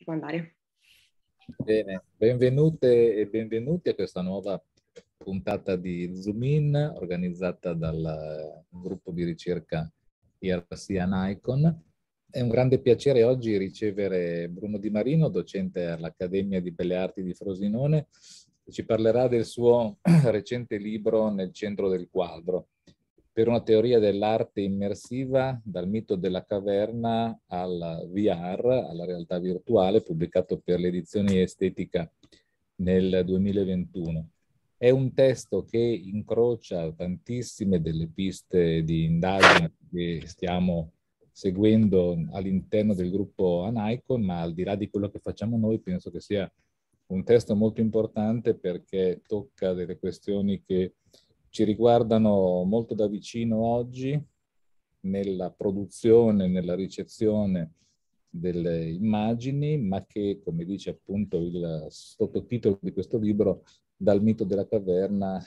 si può andare. Bene, benvenute e benvenuti a questa nuova puntata di Zoom In organizzata dal eh, gruppo di ricerca IRC Anaicon. È un grande piacere oggi ricevere Bruno Di Marino, docente all'Accademia di Belle Arti di Frosinone, che ci parlerà del suo recente libro Nel centro del quadro, per una teoria dell'arte immersiva dal mito della caverna al VR, alla realtà virtuale, pubblicato per l'edizione estetica nel 2021. È un testo che incrocia tantissime delle piste di indagine che stiamo seguendo all'interno del gruppo Anaicon, ma al di là di quello che facciamo noi, penso che sia un testo molto importante perché tocca delle questioni che ci riguardano molto da vicino oggi nella produzione, nella ricezione delle immagini, ma che, come dice appunto il sottotitolo di questo libro, dal mito della caverna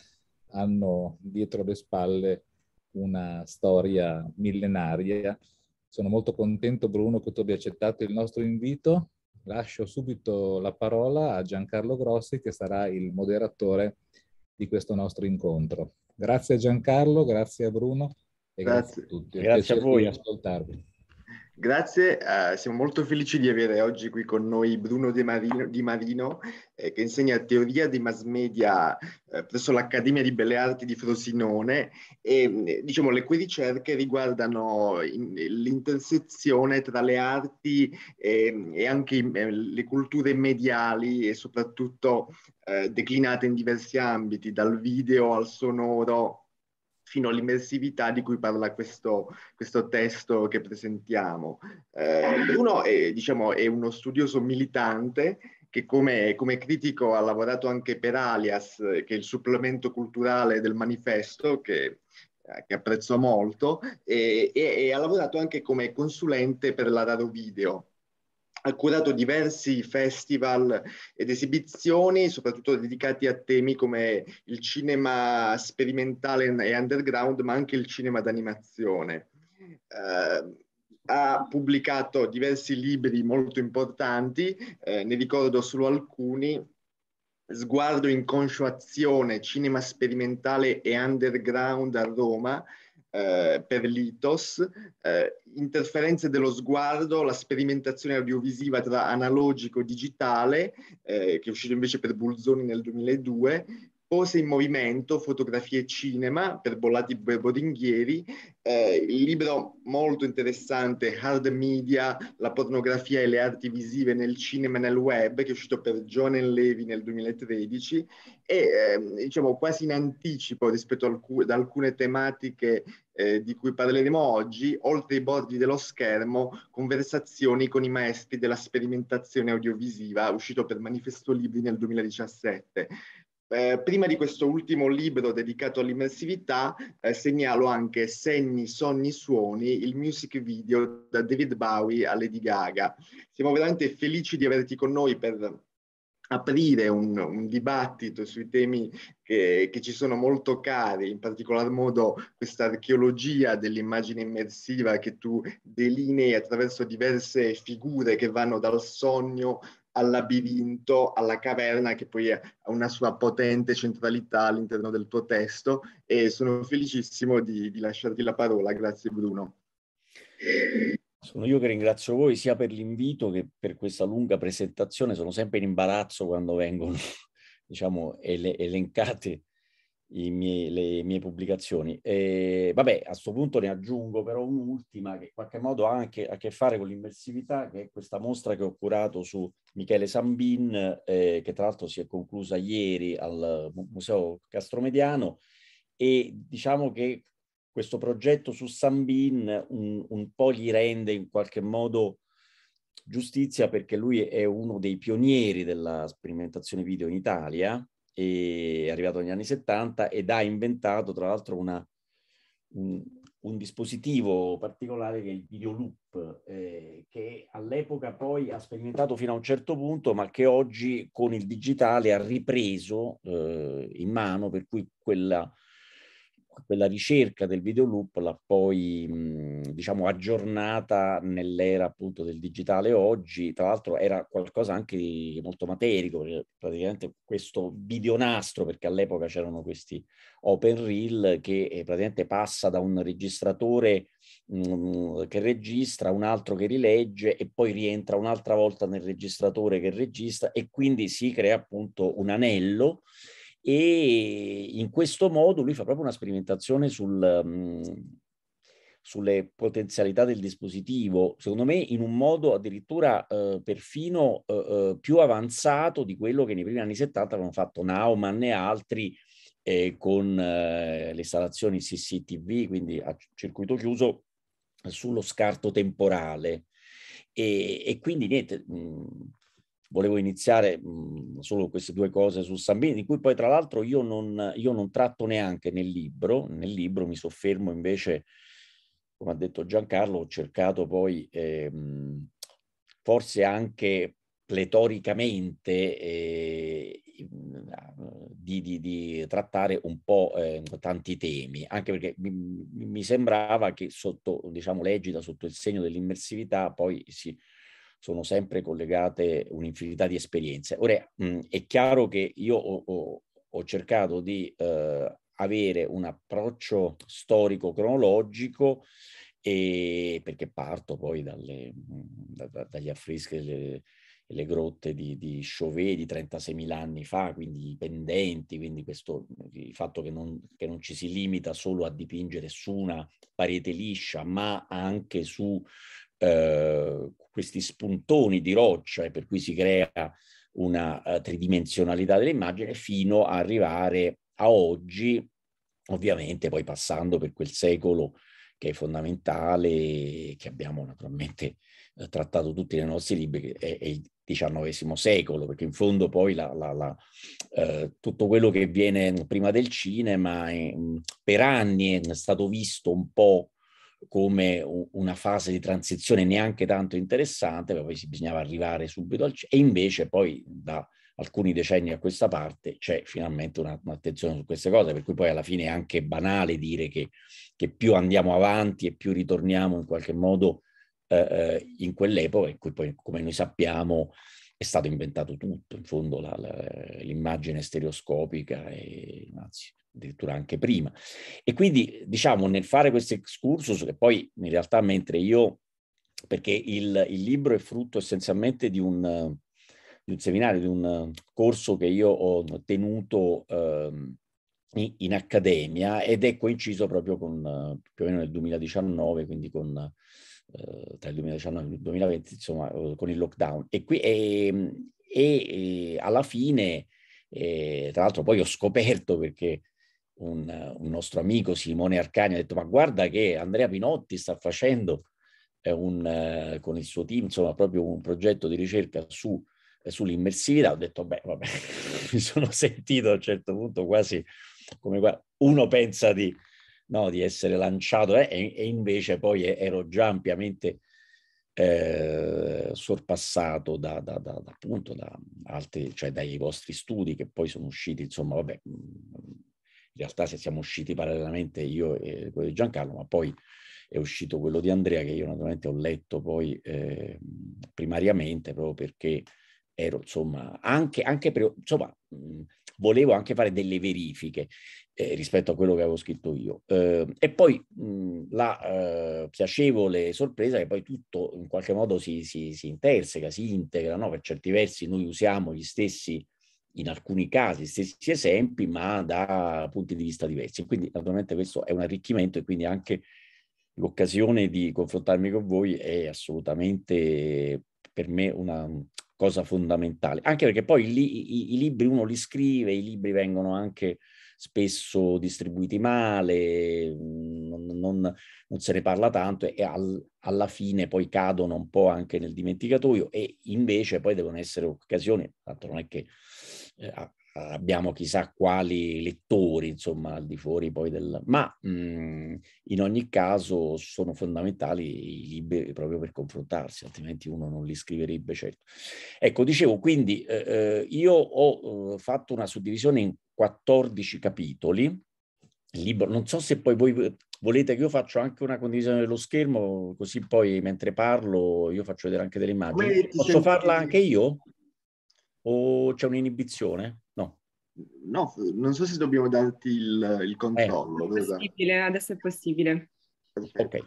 hanno dietro le spalle una storia millenaria. Sono molto contento, Bruno, che tu abbia accettato il nostro invito. Lascio subito la parola a Giancarlo Grossi, che sarà il moderatore di questo nostro incontro. Grazie a Giancarlo, grazie a Bruno e grazie, grazie a tutti. Grazie a voi. ascoltarvi. Grazie, uh, siamo molto felici di avere oggi qui con noi Bruno Di Marino, di Marino eh, che insegna teoria dei mass media eh, presso l'Accademia di Belle Arti di Frosinone e mm, diciamo le cui ricerche riguardano l'intersezione tra le arti e, e anche eh, le culture mediali e soprattutto eh, declinate in diversi ambiti, dal video al sonoro fino all'immersività di cui parla questo, questo testo che presentiamo. Eh, Bruno ah. è, diciamo, è uno studioso militante che come, come, critico ha lavorato anche per Alias, che è il supplemento culturale del manifesto, che, eh, che apprezzo molto, e, e, e, ha lavorato anche come consulente per la Raro Video ha curato diversi festival ed esibizioni, soprattutto dedicati a temi come il cinema sperimentale e underground, ma anche il cinema d'animazione. Eh, ha pubblicato diversi libri molto importanti, eh, ne ricordo solo alcuni. Sguardo in conscio azione, cinema sperimentale e underground a Roma, eh, per l'ITOS, eh, interferenze dello sguardo, la sperimentazione audiovisiva tra analogico e digitale, eh, che è uscito invece per Bulzoni nel 2002, Pose in movimento, fotografie e cinema per Bollati Bodinghieri, eh, il libro molto interessante Hard Media, la pornografia e le arti visive nel cinema e nel web, che è uscito per John Levi nel 2013 e eh, diciamo quasi in anticipo rispetto ad alcune tematiche eh, di cui parleremo oggi, oltre i bordi dello schermo, conversazioni con i maestri della sperimentazione audiovisiva, uscito per Manifesto Libri nel 2017. Eh, prima di questo ultimo libro dedicato all'immersività, eh, segnalo anche Segni, Sogni, Suoni, il music video da David Bowie a Lady Gaga. Siamo veramente felici di averti con noi per aprire un, un dibattito sui temi che, che, ci sono molto cari, in particolar modo questa archeologia dell'immagine immersiva che tu delinei attraverso diverse figure che vanno dal sogno al labirinto, alla caverna che poi ha una sua potente centralità all'interno del tuo testo e sono felicissimo di, di lasciarti la parola, grazie Bruno. Sono io che ringrazio voi sia per l'invito che per questa lunga presentazione, sono sempre in imbarazzo quando vengono diciamo, ele- elencate miei, le mie pubblicazioni. E vabbè, a questo punto ne aggiungo però un'ultima che in qualche modo ha anche a che fare con l'immersività, che è questa mostra che ho curato su Michele Sambin, eh, che tra l'altro si è conclusa ieri al Museo Castromediano, e diciamo che questo progetto su Sambin un, un po' gli rende in qualche modo giustizia perché lui è uno dei pionieri della sperimentazione video in Italia è arrivato negli anni 70 ed ha inventato tra l'altro una, un, un, dispositivo particolare che è il video loop, eh, che all'epoca poi ha sperimentato fino a un certo punto, ma che oggi con il digitale ha ripreso eh, in mano, per cui quella, quella ricerca del videoloop l'ha poi, mh, mhmm, diciamo, aggiornata nell'era appunto del digitale oggi. Tra l'altro era qualcosa anche di molto materico, perché cioè, praticamente questo videonastro, perché all'epoca c'erano questi open reel, che eh, praticamente passa da un registratore mhmm, che registra, un altro che rilegge e poi rientra un'altra volta nel registratore che registra e quindi si crea appunto un anello e in questo modo lui fa proprio una sperimentazione sul, mhmm, sulle potenzialità del dispositivo, secondo me in un modo addirittura eh, perfino eh, più avanzato di quello che nei primi anni 70 avevano fatto Naumann e altri eh, con eh, le installazioni CCTV, quindi a circuito chiuso, sullo scarto temporale. E, e quindi niente, mh, mhmm, volevo iniziare mh, mhmm, solo queste due cose su Sambini, di cui poi tra l'altro io non, io non tratto neanche nel libro, nel libro mi soffermo invece, come ha detto Giancarlo, ho cercato poi eh, forse anche pletoricamente eh, di, di, di, trattare un po' eh, tanti temi, anche perché mi, mi, sembrava che sotto, diciamo, l'egida, sotto il segno dell'immersività, poi si sono sempre collegate un'infinità di esperienze. Ora, mh, è chiaro che io ho, ho, ho cercato di eh, avere un approccio storico-cronologico e perché parto poi dalle, da, da, dagli affreschi le, le grotte di, di Chauvet di 36.000 anni fa, quindi i pendenti, quindi questo, il fatto che non, che non, ci si limita solo a dipingere su una parete liscia, ma anche su eh, questi spuntoni di roccia e per cui si crea una uh, tridimensionalità dell'immagine fino ad arrivare a oggi, ovviamente poi passando per quel secolo che è fondamentale, che abbiamo naturalmente eh, trattato tutti nei nostri libri, che è, è, il XIX secolo, perché in fondo poi la, la, la, eh, tutto quello che viene prima del cinema è, per anni è stato visto un po' come una fase di transizione neanche tanto interessante, poi bisognava arrivare subito al... e invece poi da alcuni decenni a questa parte c'è finalmente un'attenzione su queste cose, per cui poi alla fine è anche banale dire che, che più andiamo avanti e più ritorniamo in qualche modo eh, eh in quell'epoca in cui poi, come noi sappiamo, è stato inventato tutto, in fondo la, la, l'immagine stereoscopica e anzi, addirittura anche prima. E quindi, diciamo, nel fare questo excursus, che poi in realtà mentre io, perché il, il libro è frutto essenzialmente di un, di un, seminario, di un corso che io ho tenuto eh, in, in, accademia ed è coinciso proprio con più o meno nel 2019, quindi con eh, tra il 2019 e il 2020, insomma, eh, con il lockdown. E, qui, ehm, e, e, alla fine... E, eh, tra l'altro poi ho scoperto perché un, un nostro amico Simone Arcani ha detto ma guarda che Andrea Pinotti sta facendo eh, un, eh, con il suo team insomma proprio un progetto di ricerca su, eh, sull'immersività ho detto beh vabbè mi sono sentito a un certo punto quasi come qua. uno pensa di, no, di essere lanciato eh, e, e, invece poi ero già ampiamente eh, sorpassato da, da, da, da appunto da altri cioè dai vostri studi che poi sono usciti insomma vabbè mm, in realtà se siamo usciti parallelamente io e quello di Giancarlo, ma poi è uscito quello di Andrea che io naturalmente ho letto poi eh, primariamente proprio perché ero insomma anche, anche pre- insomma, mh, volevo anche fare delle verifiche eh, rispetto a quello che avevo scritto io. Eh, e poi mh, la eh, piacevole sorpresa che poi tutto in qualche modo si, si, si interseca, si integra, no? per certi versi noi usiamo gli stessi in alcuni casi stessi esempi, ma da punti di vista diversi. Quindi naturalmente questo è un arricchimento e quindi anche l'occasione di confrontarmi con voi è assolutamente per me una cosa fondamentale, anche perché poi li, i, i, libri uno li scrive, i libri vengono anche spesso distribuiti male, non, non, non se ne parla tanto e al, alla fine poi cadono un po' anche nel dimenticatoio e invece poi devono essere occasioni, tanto non è che eh, abbiamo chissà quali lettori, insomma, al di fuori poi del... Ma mh, mm, in ogni caso sono fondamentali i libri proprio per confrontarsi, altrimenti uno non li scriverebbe, certo. Ecco, dicevo, quindi eh, eh io ho eh, fatto una suddivisione in 14 capitoli, libro, non so se poi voi eh, volete che io faccia anche una condivisione dello schermo, così poi mentre parlo io faccio vedere anche delle immagini. Posso farla anche io? o c'è un'inibizione? No. No, non so se dobbiamo darti il, il controllo. Eh, è possibile, adesso è possibile. Ok.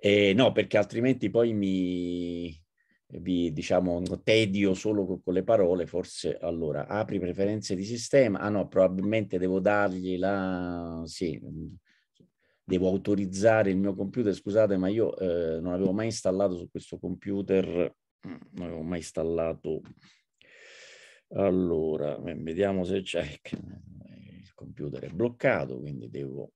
Eh, no, perché altrimenti poi mi vi diciamo tedio solo con, con le parole, forse allora apri preferenze di sistema. Ah no, probabilmente devo dargli la sì, devo autorizzare il mio computer. Scusate, ma io eh, non avevo mai installato su questo computer, non avevo mai installato allora, vediamo se c'è, il computer è bloccato, quindi devo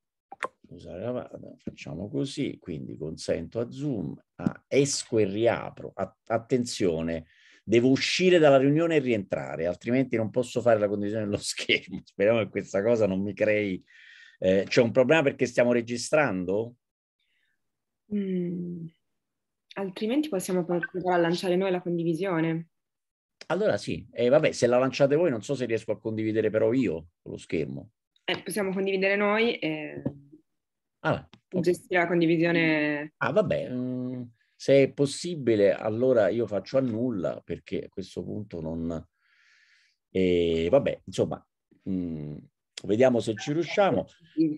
usare la vada, facciamo così, quindi consento a Zoom, ah, esco e riapro, a attenzione, devo uscire dalla riunione e rientrare, altrimenti non posso fare la condivisione dello schermo, speriamo che questa cosa non mi crei, eh, c'è un problema perché stiamo registrando? Mm. Altrimenti possiamo provare a lanciare noi la condivisione. Allora sì, eh, vabbè, se la lanciate voi non so se riesco a condividere però io lo schermo. Eh, possiamo condividere noi e ah, okay. gestire la condivisione. Ah vabbè, mm, se è possibile allora io faccio a nulla perché a questo punto non... Eh, vabbè, insomma, mm, Vediamo se ci riusciamo.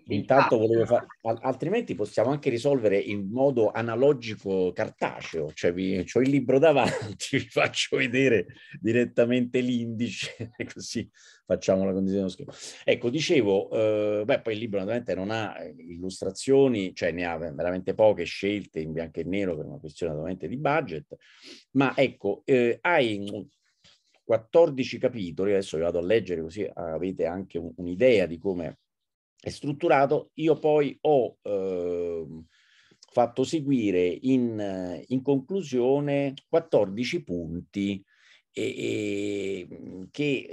Intanto volevo fare, altrimenti possiamo anche risolvere in modo analogico cartaceo, cioè vi, ho il libro davanti, vi faccio vedere direttamente l'indice, così facciamo la condizione dello schermo. Ecco, dicevo, eh, beh, poi il libro naturalmente non ha eh, illustrazioni, cioè ne ha veramente poche scelte in bianco e nero per una questione naturalmente di budget, ma ecco, eh, hai 14 capitoli, adesso vi vado a leggere così eh, avete anche un, un'idea di come è strutturato, io poi ho eh, fatto seguire in, in, conclusione 14 punti e, e, che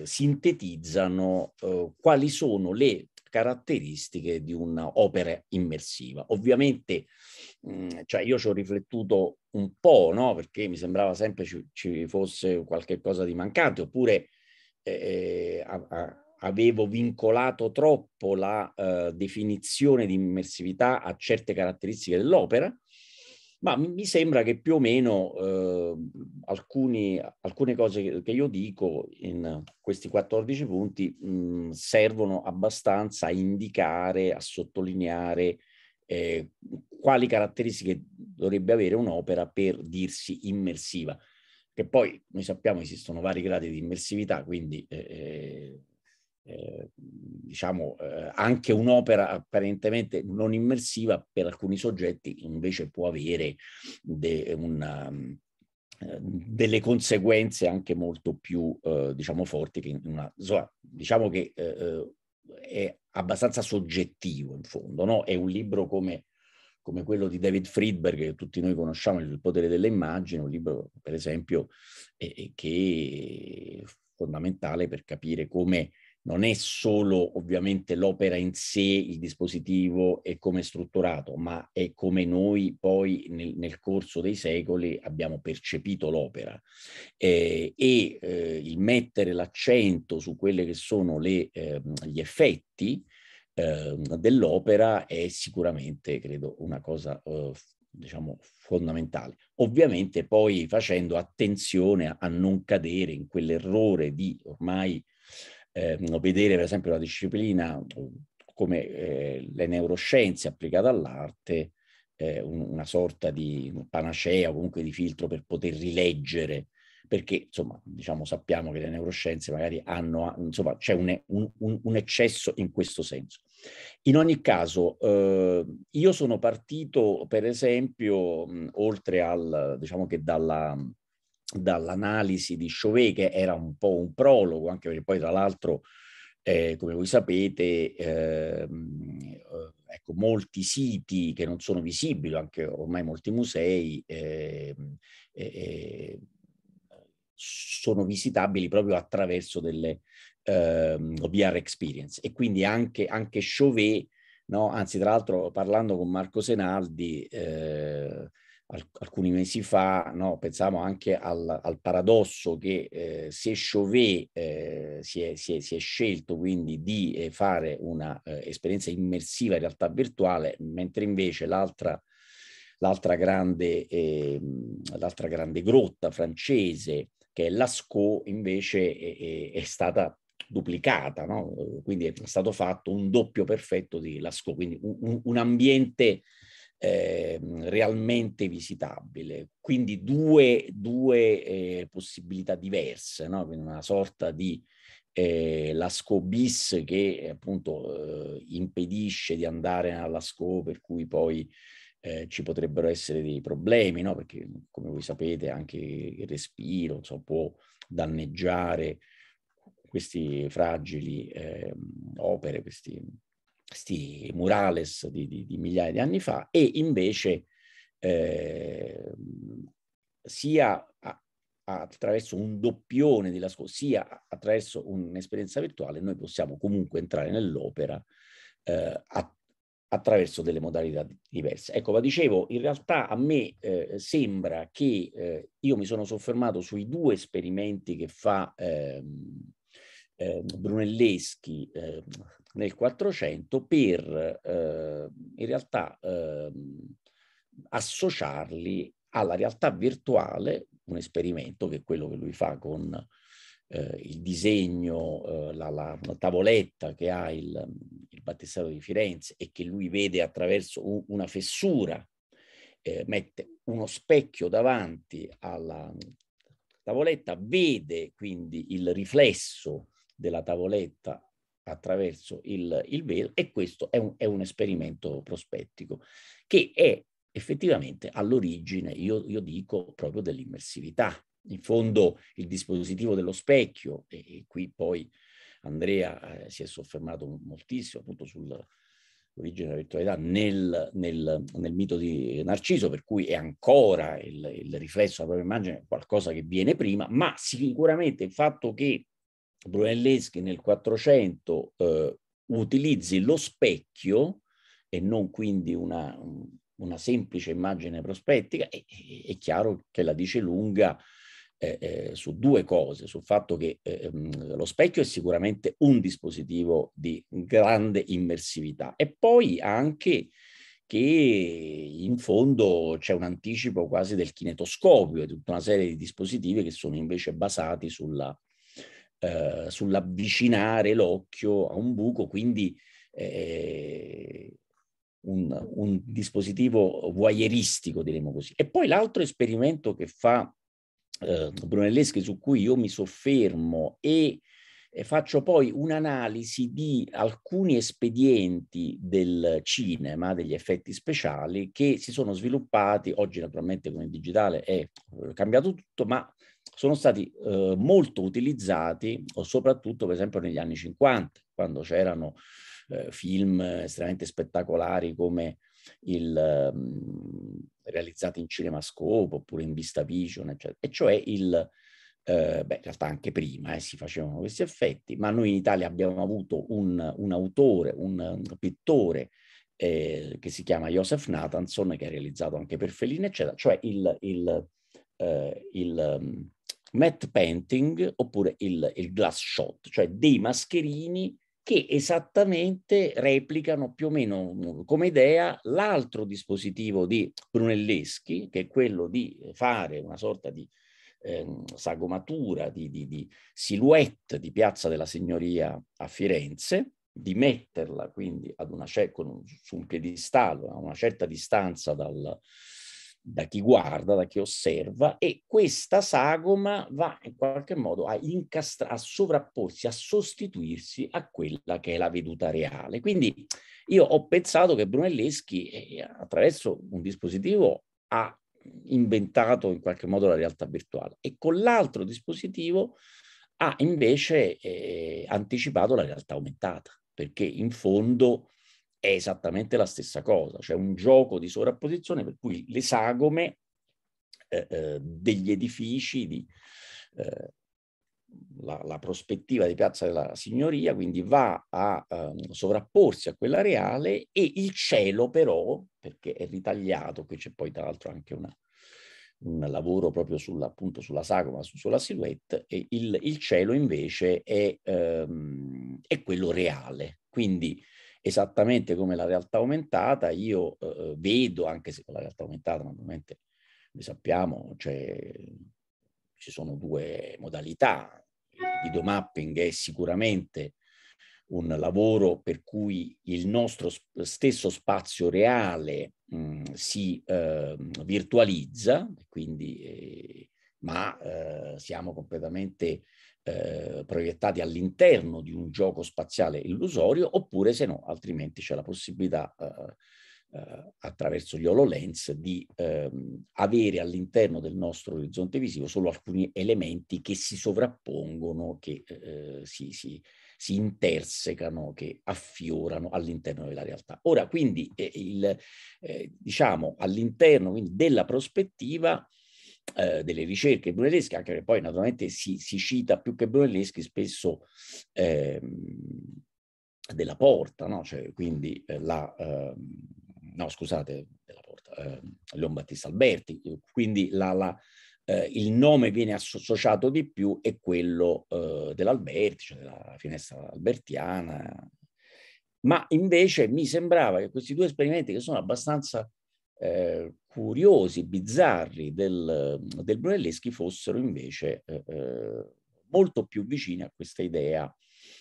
eh, sintetizzano eh, quali sono le caratteristiche di un'opera immersiva. Ovviamente Mhmm, cioè io ci ho riflettuto un po', no? Perché mi sembrava sempre ci, ci fosse qualche cosa di mancante, oppure eh, eh a, a, avevo vincolato troppo la uh, definizione di immersività a certe caratteristiche dell'opera, ma mi sembra che più o meno uh, alcuni, alcune cose che, io dico in questi 14 punti mh, mhmm, servono abbastanza a indicare, a sottolineare eh, quali caratteristiche dovrebbe avere un'opera per dirsi immersiva. Che poi noi sappiamo esistono vari gradi di immersività, quindi eh, eh, eh diciamo eh, anche un'opera apparentemente non immersiva per alcuni soggetti invece può avere de, una, eh, delle conseguenze anche molto più diciamo forti che in una, diciamo che è abbastanza soggettivo in fondo, no? È un libro come, come, quello di David Friedberg, che tutti noi conosciamo, Il potere delle immagini, un libro per esempio eh, eh che è fondamentale per capire come non è solo ovviamente l'opera in sé, il dispositivo e come è strutturato, ma è come noi poi nel, nel corso dei secoli abbiamo percepito l'opera eh, e eh, il mettere l'accento su quelli che sono le, eh, gli effetti ehm, dell'opera è sicuramente, credo, una cosa eh, diciamo, fondamentale. Ovviamente poi facendo attenzione a, a non cadere in quell'errore di ormai eh, vedere per esempio una disciplina come eh, le neuroscienze applicate all'arte, eh, un, una sorta di panacea o comunque di filtro per poter rileggere, perché insomma diciamo, sappiamo che le neuroscienze magari hanno, insomma c'è un, un, un eccesso in questo senso. In ogni caso, eh, io sono partito per esempio, mh, oltre al, diciamo che dalla, dall'analisi di Chauvet, che era un po' un prologo, anche perché poi tra l'altro, eh, come voi sapete, ehm, eh, ecco, molti siti che non sono visibili, anche ormai molti musei, eh, sono visitabili proprio attraverso delle ehm, VR experience. E quindi anche, anche Chauvet, no? anzi tra l'altro parlando con Marco Senaldi, eh, alcuni mesi fa, no? pensavo anche al, al paradosso che eh, se Chauvet eh, si, è, si, è, si, è, scelto quindi di eh, fare un'esperienza eh, immersiva in realtà virtuale, mentre invece l'altra, l'altra, grande, ehm, l'altra grande grotta francese che è Lascaux invece è, è stata duplicata, no? quindi è stato fatto un doppio perfetto di Lascaux, quindi un, un ambiente eh, realmente visitabile. Quindi due, due eh, possibilità diverse, no? Quindi una sorta di eh, Lascaux bis che appunto eh, impedisce di andare a Lascaux per cui poi eh, ci potrebbero essere dei problemi, no? perché come voi sapete anche il respiro so, può danneggiare questi fragili ehm, opere, questi questi murales di, di, di, migliaia di anni fa, e invece eh, sia attraverso un doppione della scuola, sia attraverso un'esperienza virtuale, noi possiamo comunque entrare nell'opera eh, a, attraverso delle modalità diverse. Ecco, ma dicevo, in realtà a me eh, sembra che eh, io mi sono soffermato sui due esperimenti che fa ehm, eh, Brunelleschi, ehm, nel 400 per eh, in realtà eh, associarli alla realtà virtuale, un esperimento che è quello che lui fa con eh, il disegno, eh, la, la, tavoletta che ha il, il Battistero di Firenze e che lui vede attraverso u, una fessura, eh, mette uno specchio davanti alla tavoletta, vede quindi il riflesso della tavoletta attraverso il, il velo e questo è un, è un, esperimento prospettico che è effettivamente all'origine, io, io dico, proprio dell'immersività. In fondo il dispositivo dello specchio, e, e qui poi Andrea eh, si è soffermato moltissimo appunto sull'origine della virtualità nel, nel, nel, mito di Narciso, per cui è ancora il, il riflesso della propria immagine qualcosa che viene prima, ma sicuramente il fatto che Brunelleschi nel 400 eh, utilizzi lo specchio e non quindi una, una semplice immagine prospettica, è, è, chiaro che la dice lunga eh, eh, su due cose, sul fatto che eh, ehm, lo specchio è sicuramente un dispositivo di grande immersività e poi anche che in fondo c'è un anticipo quasi del kinetoscopio e tutta una serie di dispositivi che sono invece basati sulla eh, sull'avvicinare l'occhio a un buco, quindi eh, un, un, dispositivo voyeuristico, diremmo così. E poi l'altro esperimento che fa eh, Brunelleschi, su cui io mi soffermo e e faccio poi un'analisi di alcuni espedienti del cinema, degli effetti speciali che si sono sviluppati, oggi naturalmente con il digitale è eh, cambiato tutto, ma sono stati eh, molto utilizzati, soprattutto per esempio negli anni 50, quando c'erano eh, film estremamente spettacolari come il um, mm, realizzato in cinemascope oppure in vista vision, eccetera, e cioè il eh, beh, in realtà anche prima eh, si facevano questi effetti, ma noi in Italia abbiamo avuto un, un autore, un, un pittore eh, che si chiama Joseph Nathanson, che ha realizzato anche per Fellini, eccetera, cioè il, il, eh, il um, matte painting oppure il, il glass shot, cioè dei mascherini che esattamente replicano più o meno mm, come idea l'altro dispositivo di Brunelleschi, che è quello di fare una sorta di eh, sagomatura, di, di, di silhouette di Piazza della Signoria a Firenze, di metterla quindi una, un, su un piedistallo a una certa distanza dal, da chi guarda, da chi osserva, e questa sagoma va in qualche modo a, incastra- a sovrapporsi, a sostituirsi a quella che è la veduta reale. Quindi io ho pensato che Brunelleschi, eh, attraverso un dispositivo, ha inventato in qualche modo la realtà virtuale e con l'altro dispositivo ha invece eh, anticipato la realtà aumentata, perché in fondo è esattamente la stessa cosa, cioè un gioco di sovrapposizione per cui l'esagome eh, eh, degli edifici di, eh, la, la, prospettiva di Piazza della Signoria, quindi va a ehm, sovrapporsi a quella reale e il cielo però, perché è ritagliato, qui c'è poi tra l'altro anche una, un lavoro proprio sulla, appunto sulla sagoma, su, sulla silhouette, e il, il cielo invece è, ehm, è, quello reale. Quindi esattamente come la realtà aumentata, io eh, eh vedo, anche se con la realtà aumentata naturalmente, ne sappiamo, cioè, ci sono due modalità, videomapping è sicuramente un lavoro per cui il nostro stesso spazio reale mh, mm, si eh, virtualizza, quindi, eh, ma eh, siamo completamente eh, proiettati all'interno di un gioco spaziale illusorio, oppure se no, altrimenti c'è la possibilità eh, eh, attraverso gli HoloLens di ehm, avere all'interno del nostro orizzonte visivo solo alcuni elementi che si sovrappongono, che eh, si, si, si, intersecano, che affiorano all'interno della realtà. Ora, quindi, eh, il, eh, diciamo, all'interno quindi, della prospettiva eh, delle ricerche brunelleschi, anche perché poi naturalmente si, si cita più che brunelleschi spesso ehm, della porta, no? cioè, quindi eh, la, ehm, no scusate, della Porta, eh, Leon Battista Alberti, quindi la, la, eh, il nome viene associato di più è quello eh, dell'Alberti, cioè della finestra albertiana, ma invece mi sembrava che questi due esperimenti che sono abbastanza eh, curiosi, bizzarri del, del Brunelleschi fossero invece eh, eh molto più vicini a questa idea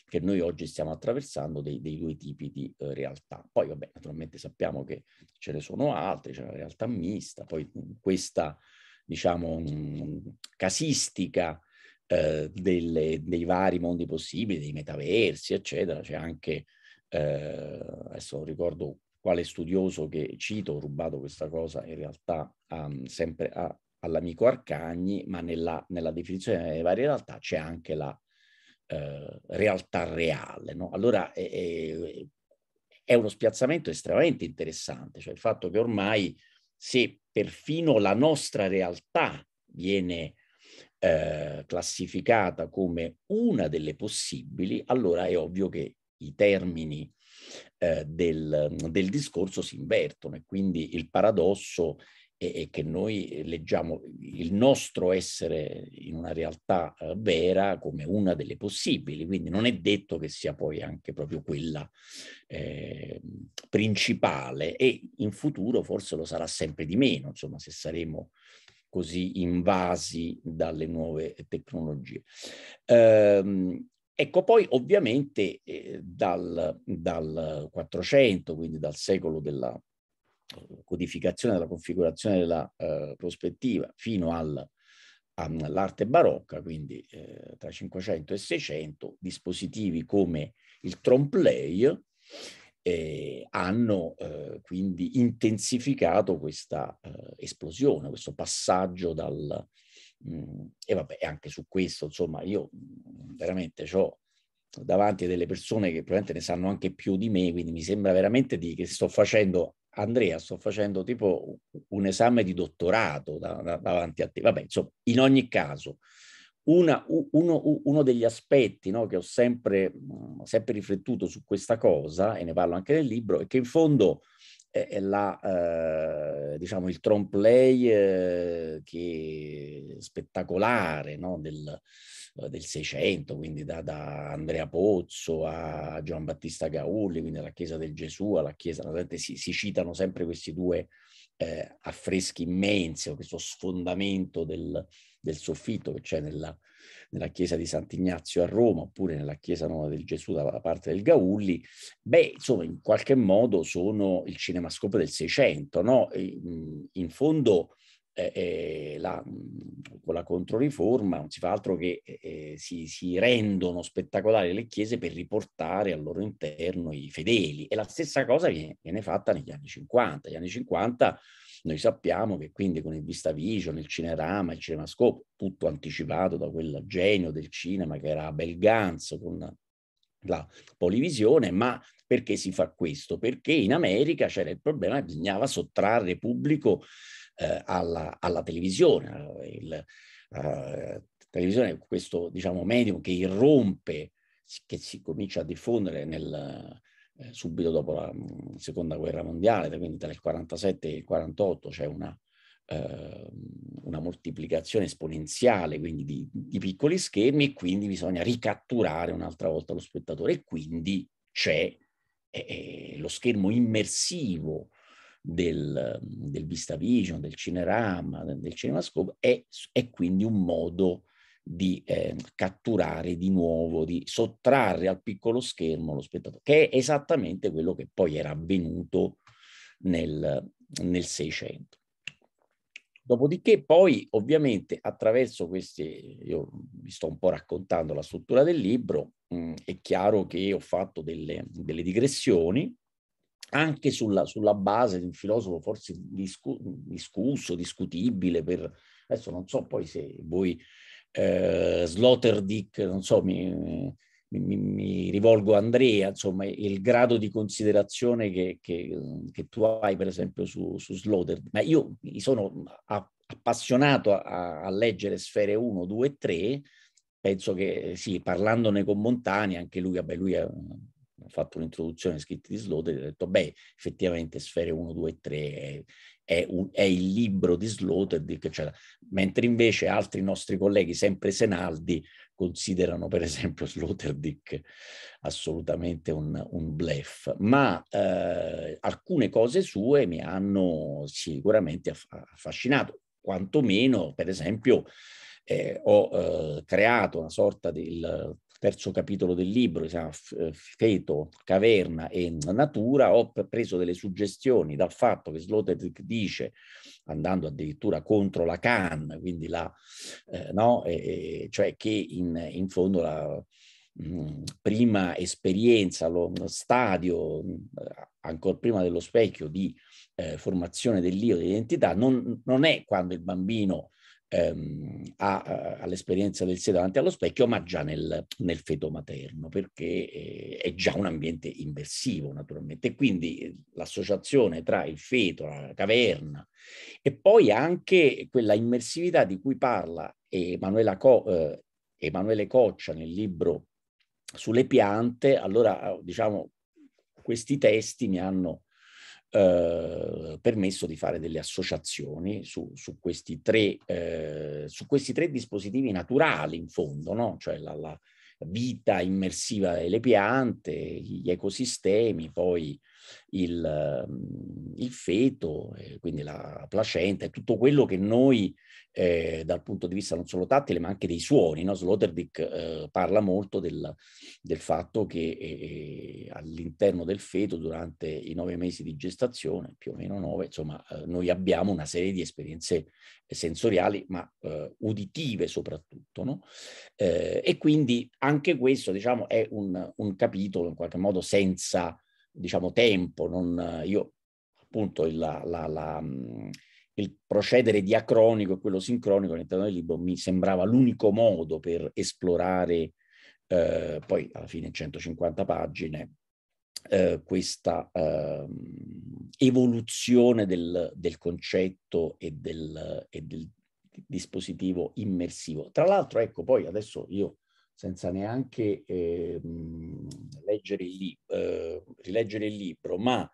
che noi oggi stiamo attraversando dei, dei due tipi di eh, realtà. Poi, vabbè, naturalmente sappiamo che ce ne sono altri, c'è la realtà mista, poi mm, questa, diciamo, mh, mm, casistica eh, delle, dei vari mondi possibili, dei metaversi, eccetera, c'è anche, eh, adesso non ricordo quale studioso che cito, ho rubato questa cosa in realtà um, sempre a, all'amico Arcagni, ma nella, nella, definizione delle varie realtà c'è anche la eh, realtà reale. No? Allora è, è, è, uno spiazzamento estremamente interessante, cioè il fatto che ormai se perfino la nostra realtà viene eh, classificata come una delle possibili, allora è ovvio che i termini eh, del, del discorso si invertono e quindi il paradosso e, e che noi eh, leggiamo il nostro essere in una realtà eh, vera come una delle possibili, quindi non è detto che sia poi anche proprio quella eh, principale e in futuro forse lo sarà sempre di meno, insomma se saremo così invasi dalle nuove tecnologie. Ehm, ecco, poi ovviamente eh, dal, dal 400, quindi dal secolo della codificazione della configurazione della eh, prospettiva fino al, all'arte mm, barocca, quindi eh, tra 500 e 600, dispositivi come il trompe eh, hanno eh, quindi intensificato questa eh, esplosione, questo passaggio dal... Mh, mm, e vabbè, anche su questo, insomma, io mm, veramente ho davanti a delle persone che probabilmente ne sanno anche più di me, quindi mi sembra veramente di, che sto facendo Andrea, sto facendo tipo un esame di dottorato da, da, davanti a te. Vabbè, insomma, in ogni caso, una, uno, uno, degli aspetti no, che ho sempre, mm, sempre, riflettuto su questa cosa, e ne parlo anche nel libro, è che in fondo la, eh, diciamo, il trompe play eh, che spettacolare no? del, eh, del 600, quindi da, da, Andrea Pozzo a Gian Battista Gaulli, quindi alla Chiesa del Gesù, alla Chiesa, si, si citano sempre questi due eh, affreschi immensi, questo sfondamento del, del soffitto che c'è nella, nella chiesa di Sant'Ignazio a Roma oppure nella chiesa nuova del Gesù da parte del Gaulli, beh, insomma, in qualche modo sono il cinemascopo del Seicento, no? In fondo... Eh, eh la, con la controriforma non si fa altro che eh, eh, si, si, rendono spettacolari le chiese per riportare al loro interno i fedeli e la stessa cosa viene, viene fatta negli anni 50. Gli anni 50 noi sappiamo che quindi con il VistaVision, il Cinerama, il Cinemascope, tutto anticipato da quel genio del cinema che era Bel Gans con la polivisione, ma perché si fa questo? Perché in America c'era il problema che bisognava sottrarre pubblico eh, alla, alla, televisione, il, eh, televisione questo diciamo medium che irrompe, che si comincia a diffondere nel, eh, subito dopo la mh, mhmm, seconda guerra mondiale, quindi tra il 47 e il 48 c'è una, eh, una moltiplicazione esponenziale quindi di, di, piccoli schermi e quindi bisogna ricatturare un'altra volta lo spettatore e quindi c'è eh, eh lo schermo immersivo del, del Vision, del Cinerama, del Cinemascope è, è quindi un modo di eh, catturare di nuovo, di sottrarre al piccolo schermo lo spettatore, che è esattamente quello che poi era avvenuto nel, Seicento. Dopodiché poi ovviamente attraverso queste, io vi sto un po' raccontando la struttura del libro, mh, mm, è chiaro che ho fatto delle, delle digressioni, anche sulla, sulla, base di un filosofo forse discu- discusso, discutibile, per, adesso non so poi se voi eh, Sloterdijk, non so, mi, mi, mi, rivolgo a Andrea, insomma, il grado di considerazione che, che, che tu hai, per esempio, su, su Sloterdijk. Ma io mi sono appassionato a, a leggere sfere 1, 2 e 3, penso che sì, parlandone con Montani, anche lui, vabbè, lui ha fatto un'introduzione scritta di Sloterdijk, ha detto, beh, effettivamente sfere 1, 2 e 3 è è, un, è il libro di Sloterdijk, eccetera. mentre invece altri nostri colleghi, sempre Senaldi, considerano per esempio Sloterdijk assolutamente un, un blef, ma eh, alcune cose sue mi hanno sicuramente aff- affascinato, quantomeno per esempio eh, ho eh, creato una sorta del terzo capitolo del libro, che eh, Feto, Caverna e Natura, ho preso delle suggestioni dal fatto che Sloterdijk dice, andando addirittura contro la Khan, quindi la, eh, no, eh, cioè che in, in fondo la mm, prima esperienza, lo stadio, mm, ancora prima dello specchio, di eh, formazione dell'io, dell'identità, non, non è quando il bambino ehm, a, eh, a, all'esperienza del sé davanti allo specchio, ma già nel, nel feto materno, perché eh, è già un ambiente immersivo naturalmente. E quindi eh, l'associazione tra il feto, la caverna e poi anche quella immersività di cui parla Emanuela Co, eh, Emanuele Coccia nel libro sulle piante, allora diciamo questi testi mi hanno eh, permesso di fare delle associazioni su, su, questi, tre, eh, su questi, tre, dispositivi naturali in fondo, no? cioè la, la, vita immersiva delle piante, gli ecosistemi, poi il, ehm, il feto, eh, quindi la placenta e tutto quello che noi eh, dal punto di vista non solo tattile ma anche dei suoni, no? Sloterdijk eh, parla molto del, del fatto che eh, eh, all'interno del feto durante i nove mesi di gestazione, più o meno nove, insomma noi abbiamo una serie di esperienze sensoriali ma uditive soprattutto no? e quindi anche questo diciamo è un, un capitolo in qualche modo senza diciamo, tempo, non, io appunto il, la, la, la, mm, il procedere diacronico e quello sincronico all'interno del libro mi sembrava l'unico modo per esplorare eh, poi alla fine 150 pagine eh, questa eh, evoluzione del, del concetto e del, e del, dispositivo immersivo. Tra l'altro, ecco, poi adesso io senza neanche eh, leggere il li- eh, rileggere il libro, ma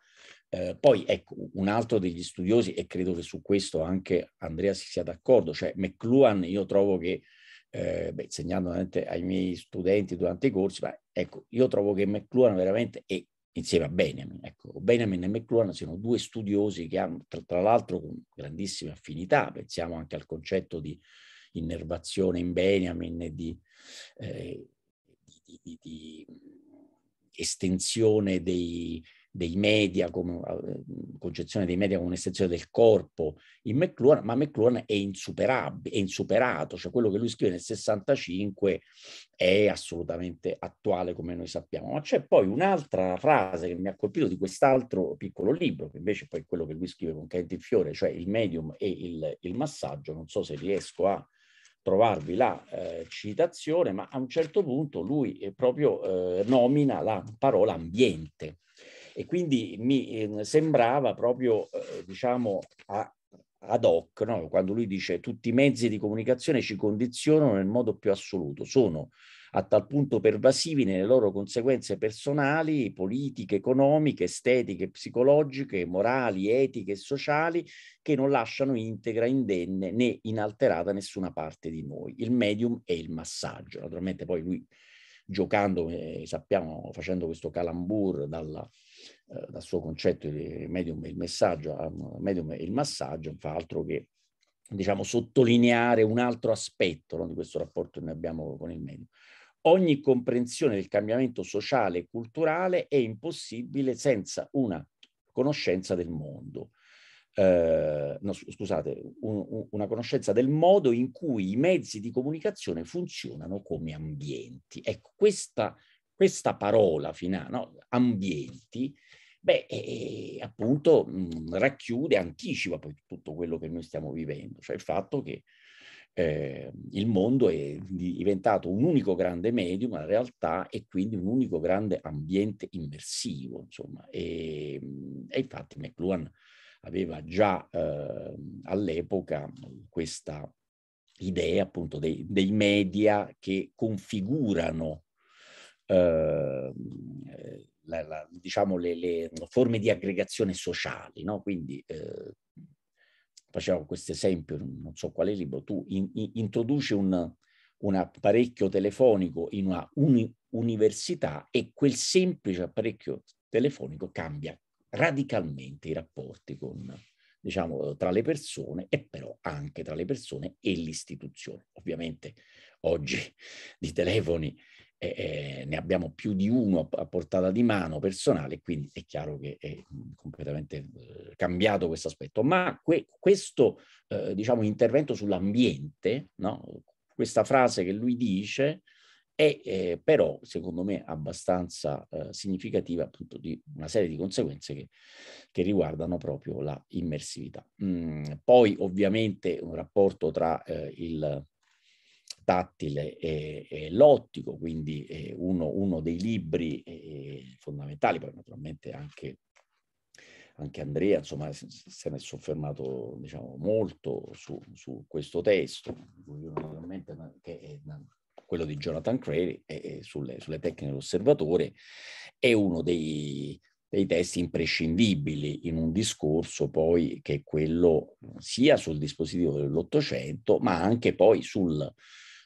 eh, poi ecco, un altro degli studiosi, e credo che su questo anche Andrea si sia d'accordo, cioè McLuhan io trovo che, eh, beh, insegnando ai miei studenti durante i corsi, ma ecco, io trovo che McLuhan veramente è insieme a Benjamin. Ecco, Benjamin e McLuhan sono due studiosi che hanno tra, tra l'altro con grandissime affinità, pensiamo anche al concetto di innervazione in Benjamin e di eh, di, di, di, mm, estensione dei, dei media, come, eh, mm, concezione dei media come un'estensione del corpo in McLuhan, ma McLuhan è insuperabile, è insuperato, cioè quello che lui scrive nel 65 è assolutamente attuale come noi sappiamo. Ma c'è poi un'altra frase che mi ha colpito di quest'altro piccolo libro, che invece poi è quello che lui scrive con Kent Fiore, cioè il medium e il, il massaggio, non so se riesco a trovarvi la eh, citazione, ma a un certo punto lui eh, proprio eh, nomina la parola ambiente e quindi mi eh, sembrava proprio, eh, diciamo, a, ad hoc, no? quando lui dice tutti i mezzi di comunicazione ci condizionano nel modo più assoluto, sono a tal punto pervasivi nelle loro conseguenze personali, politiche, economiche, estetiche, psicologiche, morali, etiche e sociali, che non lasciano integra, indenne né inalterata nessuna parte di noi. Il medium è il massaggio. Naturalmente poi lui giocando, eh, sappiamo, facendo questo calambur dalla, eh, dal suo concetto di medium e il messaggio, ah, medium e il massaggio, non fa altro che diciamo, sottolineare un altro aspetto no, di questo rapporto che noi abbiamo con il medium ogni comprensione del cambiamento sociale e culturale è impossibile senza una conoscenza del mondo. Eh, no, scusate, un, un, una conoscenza del modo in cui i mezzi di comunicazione funzionano come ambienti. Ecco, questa, questa parola finale, no? ambienti, beh, eh, appunto mh, racchiude, anticipa poi tutto quello che noi stiamo vivendo, cioè il fatto che eh, il mondo è diventato un unico grande medium, la realtà, e quindi un unico grande ambiente immersivo, insomma. E, ehm, e infatti McLuhan aveva già eh, all'epoca questa idea appunto dei, dei media che configurano eh, la, la, diciamo le, le, forme di aggregazione sociali, no? quindi eh, facevo questo esempio, non so quale libro, tu in, in, introduci un, un, apparecchio telefonico in una uni, università e quel semplice apparecchio telefonico cambia radicalmente i rapporti con, diciamo, tra le persone e però anche tra le persone e l'istituzione. Ovviamente oggi di telefoni eh, ne abbiamo più di uno a portata di mano personale, quindi è chiaro che è mm, completamente eh, cambiato questo aspetto. Ma que- questo, eh, diciamo, intervento sull'ambiente, no? questa frase che lui dice, è eh, però, secondo me, abbastanza eh, significativa appunto di una serie di conseguenze che, che riguardano proprio la immersività. Mm, poi, ovviamente, un rapporto tra eh, il tattile e, e l'ottico, quindi uno, uno, dei libri fondamentali, poi naturalmente anche, anche Andrea insomma, se, ne è soffermato diciamo, molto su, su questo testo, che è quello di Jonathan Cray sulle, sulle tecniche dell'osservatore, è uno dei, dei testi imprescindibili in un discorso poi che è quello sia sul dispositivo dell'Ottocento, ma anche poi sul,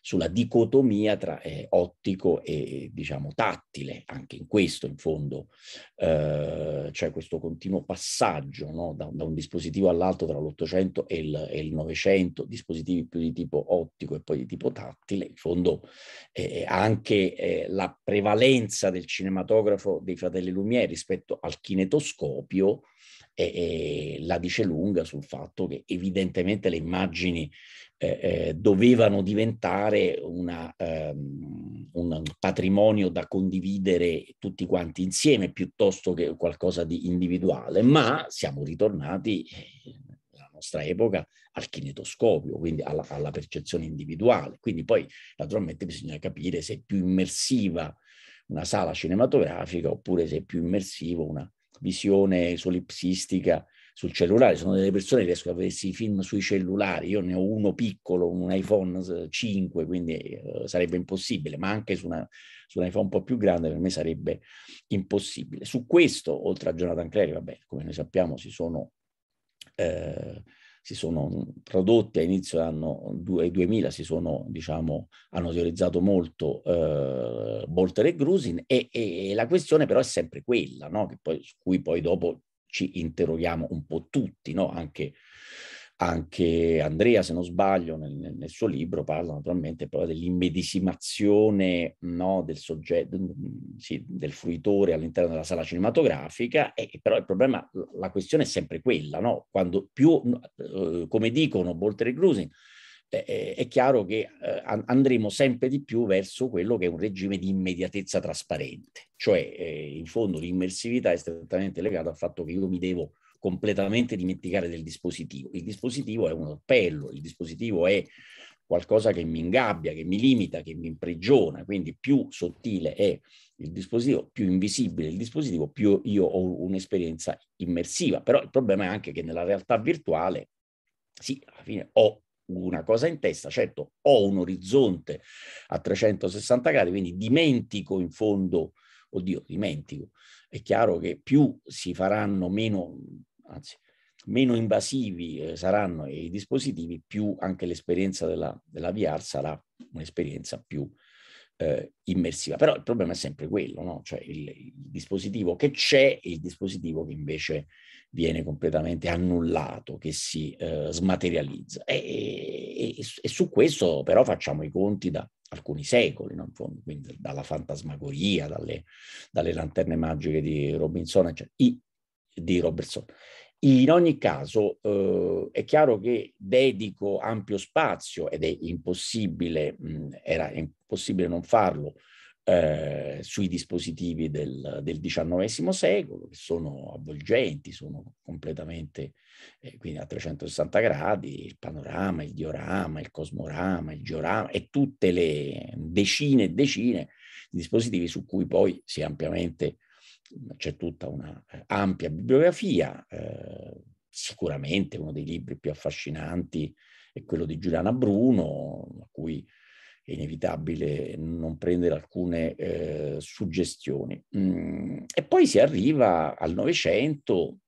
sulla dicotomia tra eh, ottico e diciamo tattile, anche in questo in fondo eh, c'è questo continuo passaggio no? da, da, un dispositivo all'altro tra l'Ottocento e il Novecento, dispositivi più di tipo ottico e poi di tipo tattile, in fondo eh, eh anche eh, la prevalenza del cinematografo dei fratelli Lumiere rispetto al kinetoscopio e, e la dice lunga sul fatto che evidentemente le immagini eh, eh dovevano diventare una, um, un patrimonio da condividere tutti quanti insieme piuttosto che qualcosa di individuale, ma siamo ritornati nella eh, nostra epoca al kinetoscopio, quindi alla, alla percezione individuale. Quindi poi naturalmente bisogna capire se è più immersiva una sala cinematografica oppure se è più immersivo una visione solipsistica sul cellulare, sono delle persone che riescono a vedersi i film sui cellulari, io ne ho uno piccolo, un iPhone 5, eh, quindi eh, sarebbe impossibile, ma anche su, una, su, un iPhone un po' più grande per me sarebbe impossibile. Su questo, oltre a Jonathan Clary, vabbè, come noi sappiamo, si sono... Eh, si sono mhmm, prodotti a inizio anno 2000, si sono, diciamo, hanno teorizzato molto eh, Bolter e Grusin e, e, la questione però è sempre quella, no? poi, su cui poi dopo ci interroghiamo un po' tutti, no? anche anche Andrea, se non sbaglio, nel, nel suo libro parla naturalmente proprio dell'immedesimazione no, del soggetto, mhmm, sì, del fruitore all'interno della sala cinematografica, e, però il problema, la questione è sempre quella, no? Quando più, uhm, come dicono Bolter e Grusin, è chiaro che uhm, andremo sempre di più verso quello che è un regime di immediatezza trasparente, cioè eh, in fondo l'immersività è strettamente legata al fatto che io mi devo completamente dimenticare del dispositivo. Il dispositivo è un orpello, il dispositivo è qualcosa che mi ingabbia, che mi limita, che mi imprigiona. Quindi più sottile è il dispositivo, più invisibile il dispositivo, più io ho un'esperienza immersiva. Però il problema è anche che nella realtà virtuale, sì, alla fine ho una cosa in testa, certo ho un orizzonte a 360 gradi, quindi dimentico in fondo, oddio, dimentico. È chiaro che più si faranno meno anzi, meno invasivi eh, saranno i dispositivi, più anche l'esperienza della, della VR sarà un'esperienza più eh, immersiva. Però il problema è sempre quello, no? cioè il, il, dispositivo che c'è e il dispositivo che invece viene completamente annullato, che si eh, smaterializza. E, e, e, su questo però facciamo i conti da alcuni secoli, no? quindi dalla fantasmagoria, dalle, dalle lanterne magiche di Robinson, cioè, i, di Robertson. In ogni caso eh, è chiaro che dedico ampio spazio ed è impossibile, mh, mm, era impossibile non farlo, eh, sui dispositivi del, del XIX secolo, che sono avvolgenti, sono completamente, eh, quindi a 360 gradi, il panorama, il diorama, il cosmorama, il georama e tutte le decine e decine di dispositivi su cui poi si è ampiamente c'è tutta una eh, ampia bibliografia, eh, sicuramente uno dei libri più affascinanti è quello di Giuliana Bruno, a cui è inevitabile non prendere alcune eh, suggestioni. Mm, e poi si arriva al Novecento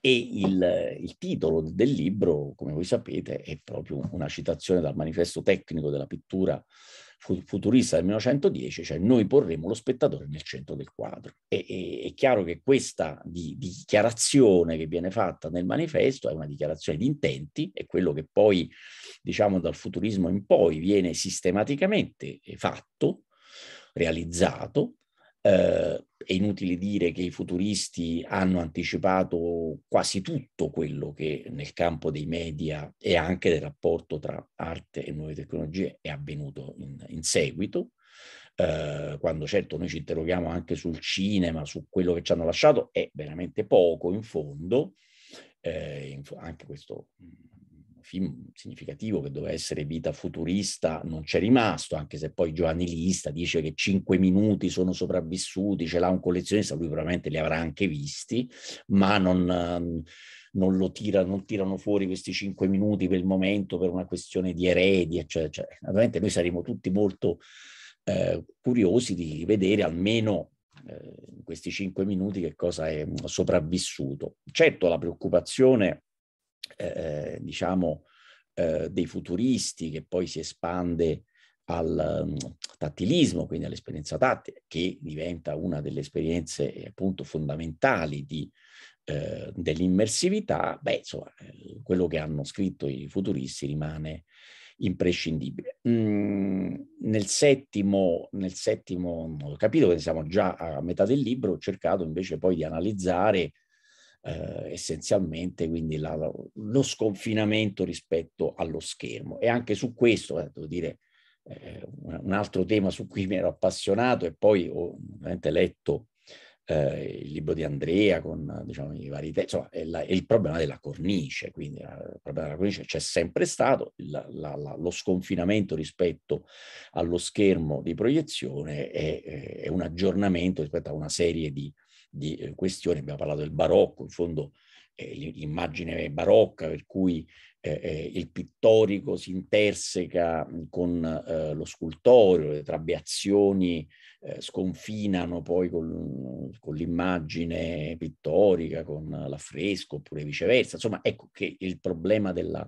e il, il, titolo del libro, come voi sapete, è proprio una citazione dal manifesto tecnico della pittura futurista del 1910, cioè noi porremo lo spettatore nel centro del quadro. E, e è chiaro che questa di, dichiarazione che viene fatta nel manifesto è una dichiarazione di intenti, è quello che poi, diciamo, dal futurismo in poi viene sistematicamente eh, fatto, realizzato, eh, è inutile dire che i futuristi hanno anticipato quasi tutto quello che nel campo dei media e anche del rapporto tra arte e nuove tecnologie è avvenuto in, in seguito. Eh, quando certo noi ci interroghiamo anche sul cinema, su quello che ci hanno lasciato, è veramente poco in fondo, eh, in, anche questo mm, film significativo che doveva essere vita futurista non c'è rimasto, anche se poi Giovanni Lista dice che cinque minuti sono sopravvissuti, ce l'ha un collezionista, lui probabilmente li avrà anche visti, ma non, ehm, non lo tira, non tirano fuori questi cinque minuti per il momento per una questione di eredi, eccetera, eccetera. Ovviamente noi saremo tutti molto eh, curiosi di vedere almeno eh, in questi cinque minuti che cosa è mm, sopravvissuto. Certo la preoccupazione eh, diciamo, eh, dei futuristi che poi si espande al um, tattilismo, quindi all'esperienza tattile, che diventa una delle esperienze eh, appunto fondamentali di, eh, dell'immersività, beh, insomma, eh, quello che hanno scritto i futuristi rimane imprescindibile. Mm, nel, settimo, nel settimo capitolo, che siamo già a metà del libro, ho cercato invece poi di analizzare eh, essenzialmente quindi la, lo sconfinamento rispetto allo schermo. E anche su questo, eh, devo dire, eh, un altro tema su cui mi ero appassionato e poi ho ovviamente letto eh, il libro di Andrea con diciamo, i vari testi, insomma, è, la, è, il problema della cornice, quindi eh, il problema della cornice c'è sempre stato, la, la, lo sconfinamento rispetto allo schermo di proiezione è, è, un aggiornamento rispetto a una serie di di eh, questioni, abbiamo parlato del barocco, in fondo eh, l'immagine barocca per cui eh, eh il pittorico si interseca con eh, lo scultorio, le trabeazioni sconfinano poi con, con l'immagine pittorica, con l'affresco oppure viceversa. Insomma, ecco che il problema della,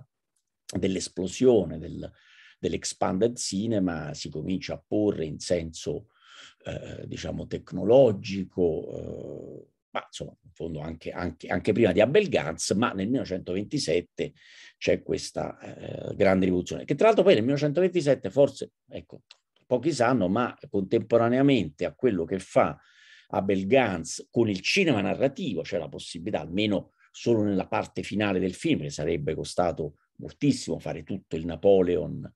dell'esplosione del, dell'expanded cinema si comincia a porre in senso eh, diciamo tecnologico, eh, ma insomma in fondo anche, anche, anche, prima di Abel Gantz, ma nel 1927 c'è questa eh, grande rivoluzione, che tra l'altro poi nel 1927 forse, ecco, pochi sanno, ma contemporaneamente a quello che fa Abel Gantz con il cinema narrativo, c'è cioè la possibilità, almeno solo nella parte finale del film, che sarebbe costato moltissimo fare tutto il Napoleon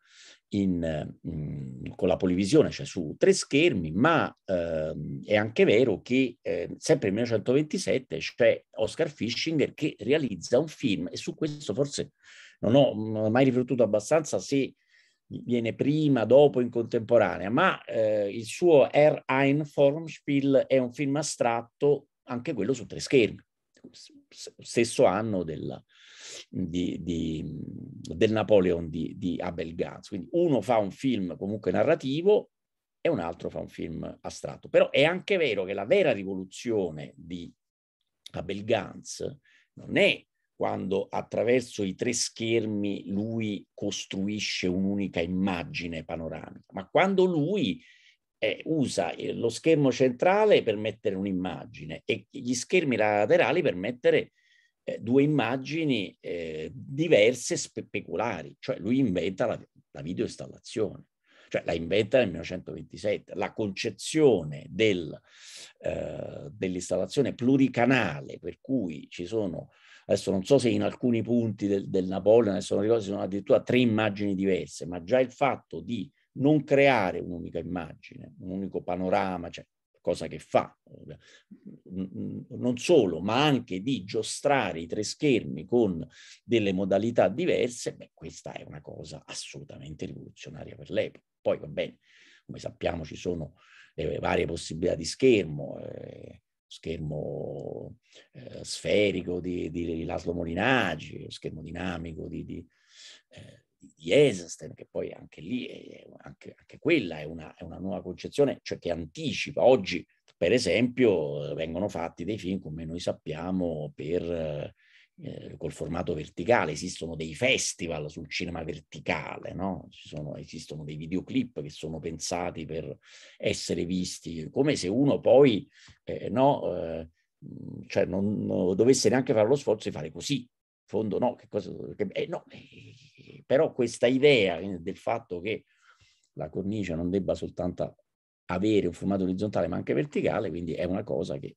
in, mh, mm, con la polivisione, cioè su tre schermi, ma ehm, è anche vero che eh, sempre nel 1927 c'è Oscar Fischinger che realizza un film e su questo forse non ho, mai riflettuto abbastanza se viene prima, dopo, in contemporanea, ma eh, il suo Er ein Formspiel è un film astratto, anche quello su tre schermi, stesso anno della, di, di, del Napoleon di, di Abel Gans. Quindi uno fa un film comunque narrativo e un altro fa un film astratto. Però è anche vero che la vera rivoluzione di Abel Gans non è quando attraverso i tre schermi lui costruisce un'unica immagine panoramica, ma quando lui eh, usa eh, lo schermo centrale per mettere un'immagine e gli schermi laterali per mettere eh, due immagini eh, diverse speculari, cioè lui inventa la, la videoinstallazione, cioè la inventa nel 1927, la concezione del, eh, dell'installazione pluricanale per cui ci sono adesso non so se in alcuni punti del, del Napoli, adesso non ricordo, ci sono addirittura tre immagini diverse, ma già il fatto di non creare un'unica immagine, un unico panorama, cioè cosa che fa, non solo, ma anche di giostrare i tre schermi con delle modalità diverse, beh, questa è una cosa assolutamente rivoluzionaria per l'epoca. Poi va bene, come sappiamo ci sono le eh, varie possibilità di schermo, eh, schermo eh, sferico di, di Laszlo Morinaggi, schermo dinamico di, di eh, di Eisenstein, che poi anche lì, è, anche, anche quella è una, è una, nuova concezione, cioè che anticipa. Oggi, per esempio, vengono fatti dei film, come noi sappiamo, per, eh, col formato verticale, esistono dei festival sul cinema verticale, no? Ci sono, esistono dei videoclip che sono pensati per essere visti, come se uno poi eh, no, eh, cioè non, non dovesse neanche fare lo sforzo di fare così, fondo no, che cosa dovrebbe... Eh, no, eh, però questa idea eh, del fatto che la cornice non debba soltanto avere un formato orizzontale ma anche verticale, quindi è una cosa che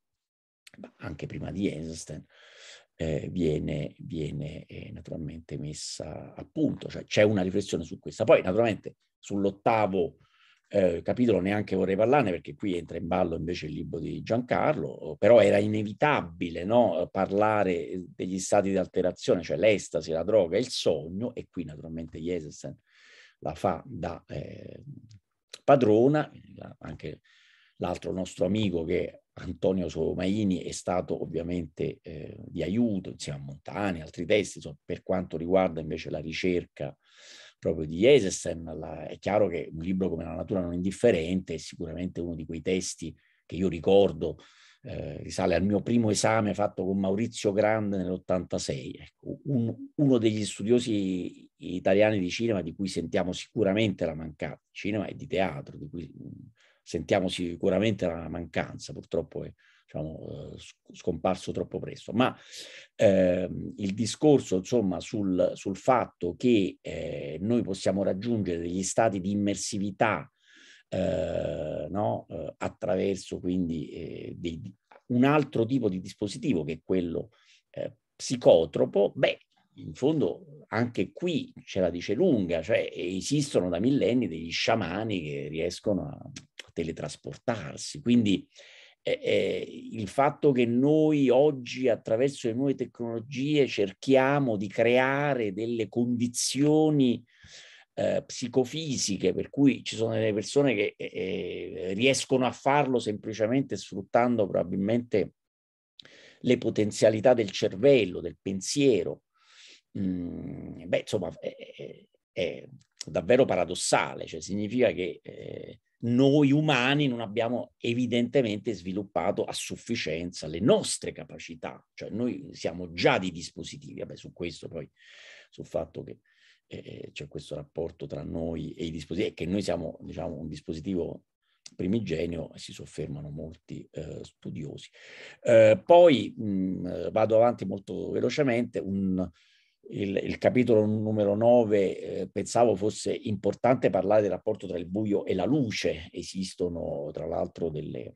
anche prima di Einstein eh, viene, viene eh, naturalmente messa a punto, cioè c'è una riflessione su questa. Poi naturalmente sull'ottavo eh, capitolo neanche vorrei parlarne perché qui entra in ballo invece il libro di Giancarlo, oh, però era inevitabile no, parlare eh, degli stati di alterazione, cioè l'estasi, la droga, il sogno e qui naturalmente Jesensen la fa da eh, padrona, anche l'altro nostro amico che Antonio Somaini è stato ovviamente eh, di aiuto insieme a Montani, altri testi, insomma, per quanto riguarda invece la ricerca proprio di Jesestem. è chiaro che un libro come La natura non indifferente è sicuramente uno di quei testi che io ricordo, eh, risale al mio primo esame fatto con Maurizio Grande nell'86, ecco, un, uno degli studiosi italiani di cinema di cui sentiamo sicuramente la mancanza, cinema e di teatro, di cui sentiamo sicuramente la mancanza, purtroppo è diciamo, eh, scomparso troppo presto. Ma ehm, il discorso insomma, sul, sul fatto che eh, noi possiamo raggiungere degli stati di immersività eh, no? Eh, attraverso quindi eh, dei, un altro tipo di dispositivo che è quello psicotropo, beh, in fondo anche qui ce la dice lunga, cioè esistono da millenni degli sciamani che riescono a teletrasportarsi, quindi eh, il fatto che noi oggi attraverso le nuove tecnologie cerchiamo di creare delle condizioni eh, psicofisiche, per cui ci sono delle persone che eh, eh riescono a farlo semplicemente sfruttando probabilmente le potenzialità del cervello, del pensiero. Mm, beh, insomma, è, è, davvero paradossale, cioè significa che eh, noi umani non abbiamo evidentemente sviluppato a sufficienza le nostre capacità, cioè noi siamo già di dispositivi, vabbè su questo poi, sul fatto che eh, eh c'è questo rapporto tra noi e i dispositivi, e che noi siamo diciamo un dispositivo primigenio, si soffermano molti eh, studiosi. Eh, poi mh, mm, vado avanti molto velocemente, un, il, il capitolo numero 9 eh, pensavo fosse importante parlare del rapporto tra il buio e la luce. Esistono tra l'altro delle,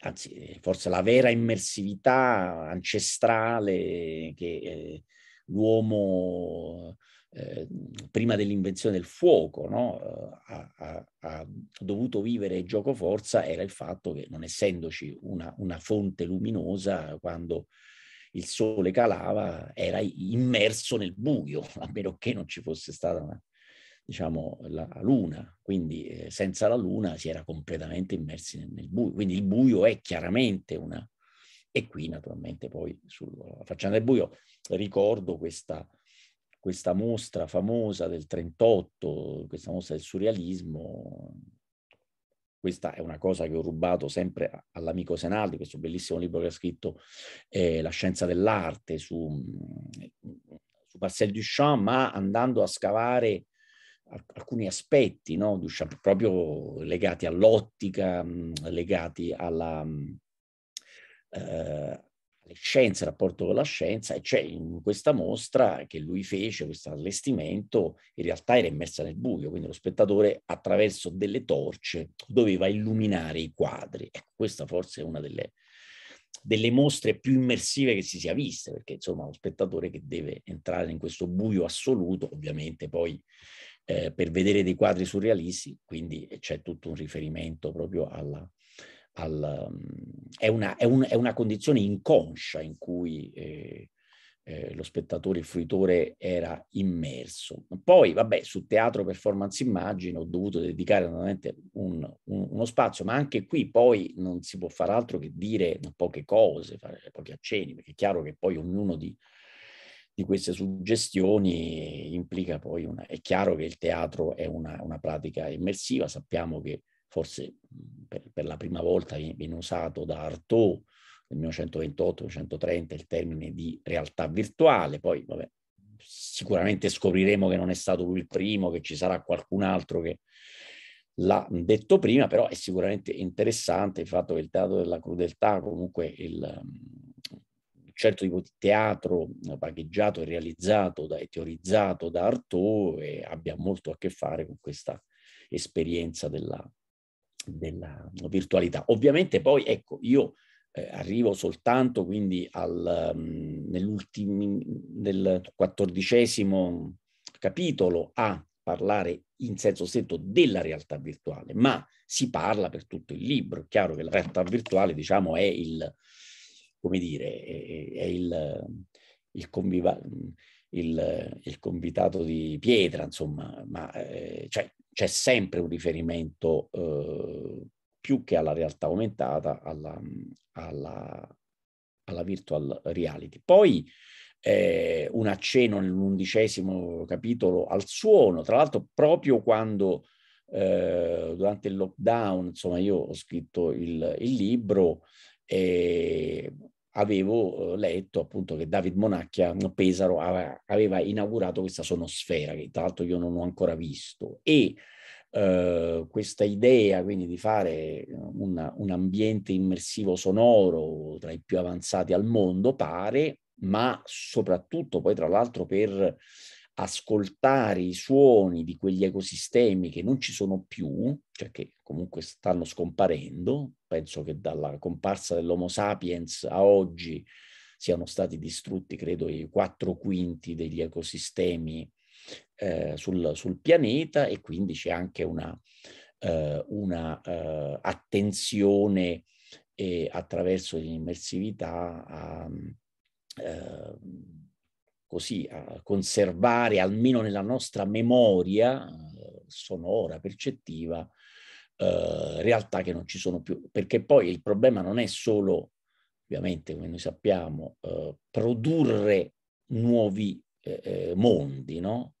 anzi forse la vera immersività ancestrale che eh, l'uomo eh, prima dell'invenzione del fuoco no? Eh, ha, ha, ha, dovuto vivere gioco forza era il fatto che non essendoci una, una fonte luminosa quando il sole calava, era immerso nel buio, a meno che non ci fosse stata una, diciamo, la luna, quindi eh, senza la luna si era completamente immersi nel, nel, buio, quindi il buio è chiaramente una... E qui naturalmente poi sulla faccenda del buio ricordo questa, questa mostra famosa del 38, questa mostra del surrealismo questa è una cosa che ho rubato sempre all'amico Senaldi, questo bellissimo libro che ha scritto eh, La scienza dell'arte su, mm, su Marcel Duchamp, ma andando a scavare alcuni aspetti no, Duchamp, proprio legati all'ottica, mm, legati alla, mm, eh, le scienze, il rapporto con la scienza, e c'è in questa mostra che lui fece, questo allestimento, in realtà era immersa nel buio, quindi lo spettatore attraverso delle torce doveva illuminare i quadri. Ecco, questa forse è una delle, delle mostre più immersive che si sia viste, perché insomma lo spettatore che deve entrare in questo buio assoluto, ovviamente poi eh, per vedere dei quadri surrealisti, quindi c'è tutto un riferimento proprio alla al, mm, è, una, è, un, è, una, condizione inconscia in cui eh, eh, lo spettatore, il fruitore era immerso. Poi, vabbè, su teatro, performance, immagine ho dovuto dedicare veramente un, un, uno spazio, ma anche qui poi non si può fare altro che dire poche cose, fare pochi accenni, perché è chiaro che poi ognuno di, di queste suggestioni implica poi una... È chiaro che il teatro è una, una pratica immersiva, sappiamo che forse per, per la prima volta viene usato da Artaud nel 1928-1930 il termine di realtà virtuale, poi vabbè, sicuramente scopriremo che non è stato lui il primo, che ci sarà qualcun altro che l'ha detto prima, però è sicuramente interessante il fatto che il teatro della crudeltà, comunque il, certo tipo di teatro pagheggiato e realizzato e teorizzato da Artaud abbia molto a che fare con questa esperienza della, della virtualità. Ovviamente poi, ecco, io eh, arrivo soltanto quindi al, um, nel quattordicesimo capitolo a parlare in senso stretto della realtà virtuale, ma si parla per tutto il libro. È chiaro che la realtà virtuale, diciamo, è il, come dire, è, è il, il, conviva, il, il convitato di pietra, insomma, ma eh, cioè, c'è sempre un riferimento eh, più che alla realtà aumentata, alla, alla, alla virtual reality. Poi eh, un accenno nell'undicesimo capitolo al suono, tra l'altro proprio quando eh, durante il lockdown, insomma io ho scritto il, il libro e eh, avevo eh, letto appunto che David Monacchia mm, Pesaro aveva inaugurato questa sonosfera che tra l'altro io non ho ancora visto e eh, questa idea quindi di fare eh, una, un ambiente immersivo sonoro tra i più avanzati al mondo pare ma soprattutto poi tra l'altro per ascoltare i suoni di quegli ecosistemi che non ci sono più, cioè che comunque stanno scomparendo, penso che dalla comparsa dell'Homo sapiens a oggi siano stati distrutti, credo, i quattro quinti degli ecosistemi eh, sul, sul, pianeta e quindi c'è anche una, eh, una eh, attenzione eh, attraverso l'immersività a eh, così a conservare almeno nella nostra memoria eh, sonora, percettiva, eh, realtà che non ci sono più, perché poi il problema non è solo, ovviamente come noi sappiamo, eh, produrre nuovi eh, eh mondi, no?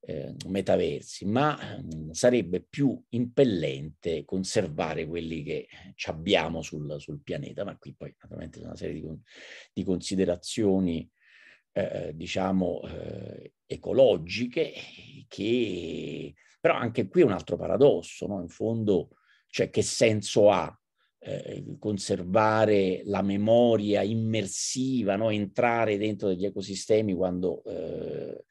Eh, metaversi, ma mh, mm, sarebbe più impellente conservare quelli che abbiamo sul, sul, pianeta, ma qui poi naturalmente una serie di, di considerazioni eh, diciamo, eh, ecologiche, che però anche qui è un altro paradosso, no? in fondo, cioè che senso ha eh, conservare la memoria immersiva, no? entrare dentro degli ecosistemi quando eh,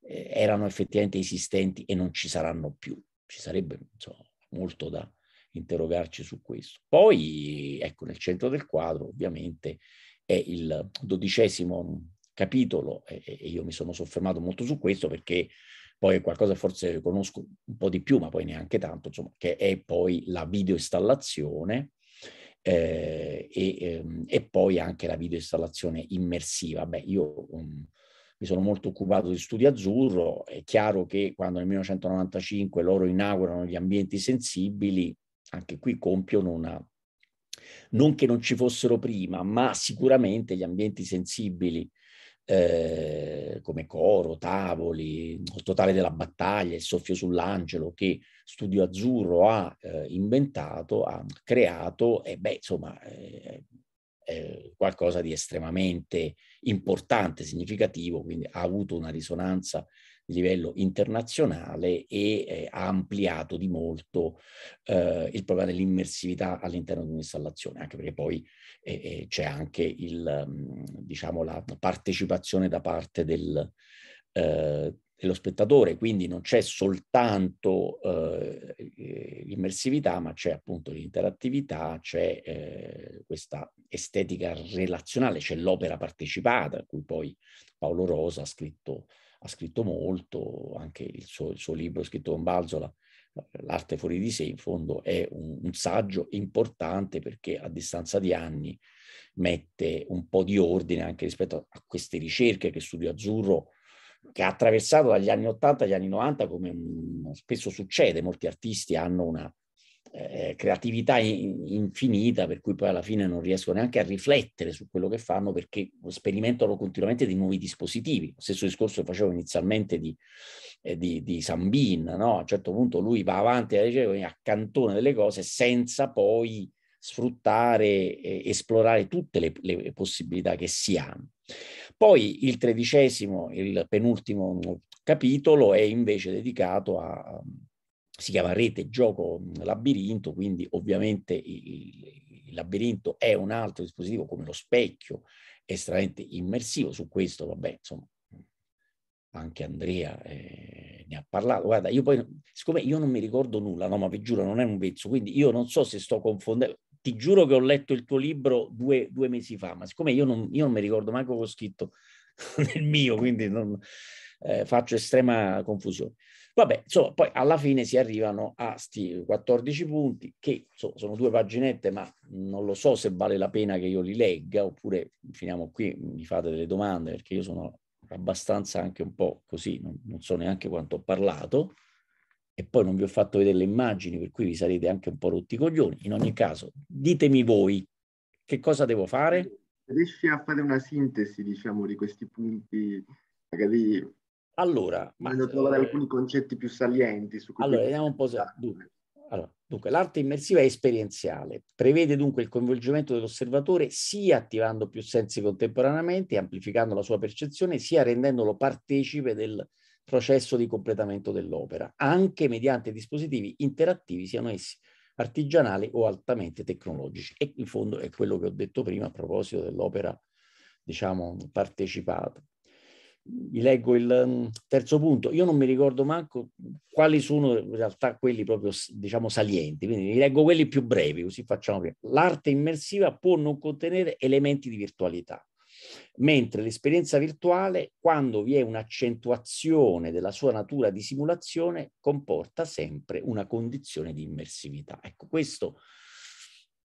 erano effettivamente esistenti e non ci saranno più. Ci sarebbe insomma, molto da interrogarci su questo. Poi, ecco, nel centro del quadro ovviamente è il dodicesimo capitolo e, e io mi sono soffermato molto su questo perché poi è qualcosa forse conosco un po' di più, ma poi neanche tanto, insomma, che è poi la videoinstallazione eh, e, ehm, e, poi anche la videoinstallazione immersiva. Beh, io um, mi sono molto occupato di studi azzurro, è chiaro che quando nel 1995 loro inaugurano gli ambienti sensibili, anche qui compiono una... Non che non ci fossero prima, ma sicuramente gli ambienti sensibili eh, come coro, tavoli, il totale della battaglia, il soffio sull'angelo che Studio Azzurro ha eh, inventato, ha creato, e beh, insomma, eh, qualcosa di estremamente importante, significativo, quindi ha avuto una risonanza livello internazionale e eh, ha ampliato di molto eh, il problema dell'immersività all'interno di un'installazione, anche perché poi eh, eh c'è anche il, mm, diciamo, la partecipazione da parte del, eh, dello spettatore, quindi non c'è soltanto eh, eh, l'immersività, ma c'è appunto l'interattività, c'è eh, questa estetica relazionale, c'è l'opera partecipata, a cui poi Paolo Rosa ha scritto ha scritto molto, anche il suo, il suo libro scritto con Balzola, L'arte fuori di sé, in fondo è un, un, saggio importante perché a distanza di anni mette un po' di ordine anche rispetto a queste ricerche che Studio Azzurro, che ha attraversato dagli anni 80 agli anni 90, come spesso succede, molti artisti hanno una, eh, creatività in, infinita, per cui poi alla fine non riesco neanche a riflettere su quello che fanno perché sperimentano continuamente di nuovi dispositivi. Lo stesso discorso che facevo inizialmente di, eh, di, di Sambin, no? a un certo punto lui va avanti e accantona delle cose senza poi sfruttare, eh, esplorare tutte le, le possibilità che si hanno. Poi il tredicesimo, il penultimo capitolo è invece dedicato a, si chiama rete gioco mm, labirinto, quindi ovviamente il, il labirinto è un altro dispositivo come lo specchio estremamente immersivo, su questo vabbè, insomma, anche Andrea eh, ne ha parlato. Guarda, io poi, siccome io non mi ricordo nulla, no, ma vi giuro, non è un pezzo, quindi io non so se sto confondendo. Ti giuro che ho letto il tuo libro due, due mesi fa, ma siccome io non, io non mi ricordo neanche cosa ho scritto nel mio, quindi non, eh, faccio estrema confusione. Vabbè, insomma, poi alla fine si arrivano a sti 14 punti, che insomma, sono due paginette, ma non lo so se vale la pena che io li legga, oppure finiamo qui, mi fate delle domande, perché io sono abbastanza anche un po' così, non, non so neanche quanto ho parlato, e poi non vi ho fatto vedere le immagini, per cui vi sarete anche un po' rotti i coglioni. In ogni caso, ditemi voi, che cosa devo fare? Riesci a fare una sintesi, diciamo, di questi punti, magari allora, ma, voglio trovare eh, alcuni concetti più salienti su cui Allora, vediamo un po' se... Dunque, allora, dunque, l'arte immersiva è esperienziale, prevede dunque il coinvolgimento dell'osservatore sia attivando più sensi contemporaneamente, amplificando la sua percezione, sia rendendolo partecipe del processo di completamento dell'opera, anche mediante dispositivi interattivi, siano essi artigianali o altamente tecnologici. E in fondo è quello che ho detto prima a proposito dell'opera, diciamo, partecipata vi leggo il mm, terzo punto. Io non mi ricordo manco quali sono in realtà quelli proprio, diciamo, salienti, quindi vi leggo quelli più brevi, così facciamo prima. L'arte immersiva può non contenere elementi di virtualità, mentre l'esperienza virtuale, quando vi è un'accentuazione della sua natura di simulazione, comporta sempre una condizione di immersività. Ecco, questo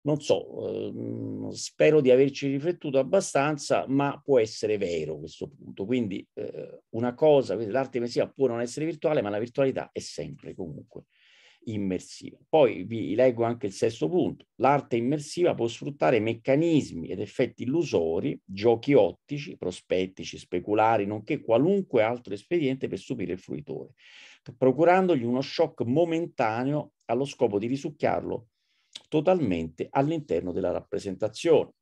non so, ehm, spero di averci riflettuto abbastanza, ma può essere vero questo punto. Quindi eh, una cosa, l'arte immersiva può non essere virtuale, ma la virtualità è sempre comunque immersiva. Poi vi leggo anche il sesto punto. L'arte immersiva può sfruttare meccanismi ed effetti illusori, giochi ottici, prospettici, speculari, nonché qualunque altro espediente per subire il fruitore, procurandogli uno shock momentaneo allo scopo di risucchiarlo totalmente all'interno della rappresentazione.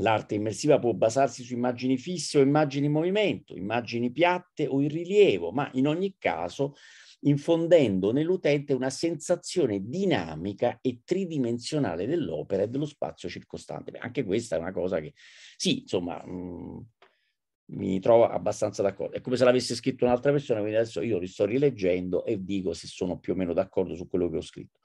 L'arte immersiva può basarsi su immagini fisse o immagini in movimento, immagini piatte o in rilievo, ma in ogni caso infondendo nell'utente una sensazione dinamica e tridimensionale dell'opera e dello spazio circostante. Anche questa è una cosa che, sì, insomma, mh, mm, mi trovo abbastanza d'accordo. È come se l'avesse scritto un'altra persona, quindi adesso io li sto rileggendo e dico se sono più o meno d'accordo su quello che ho scritto.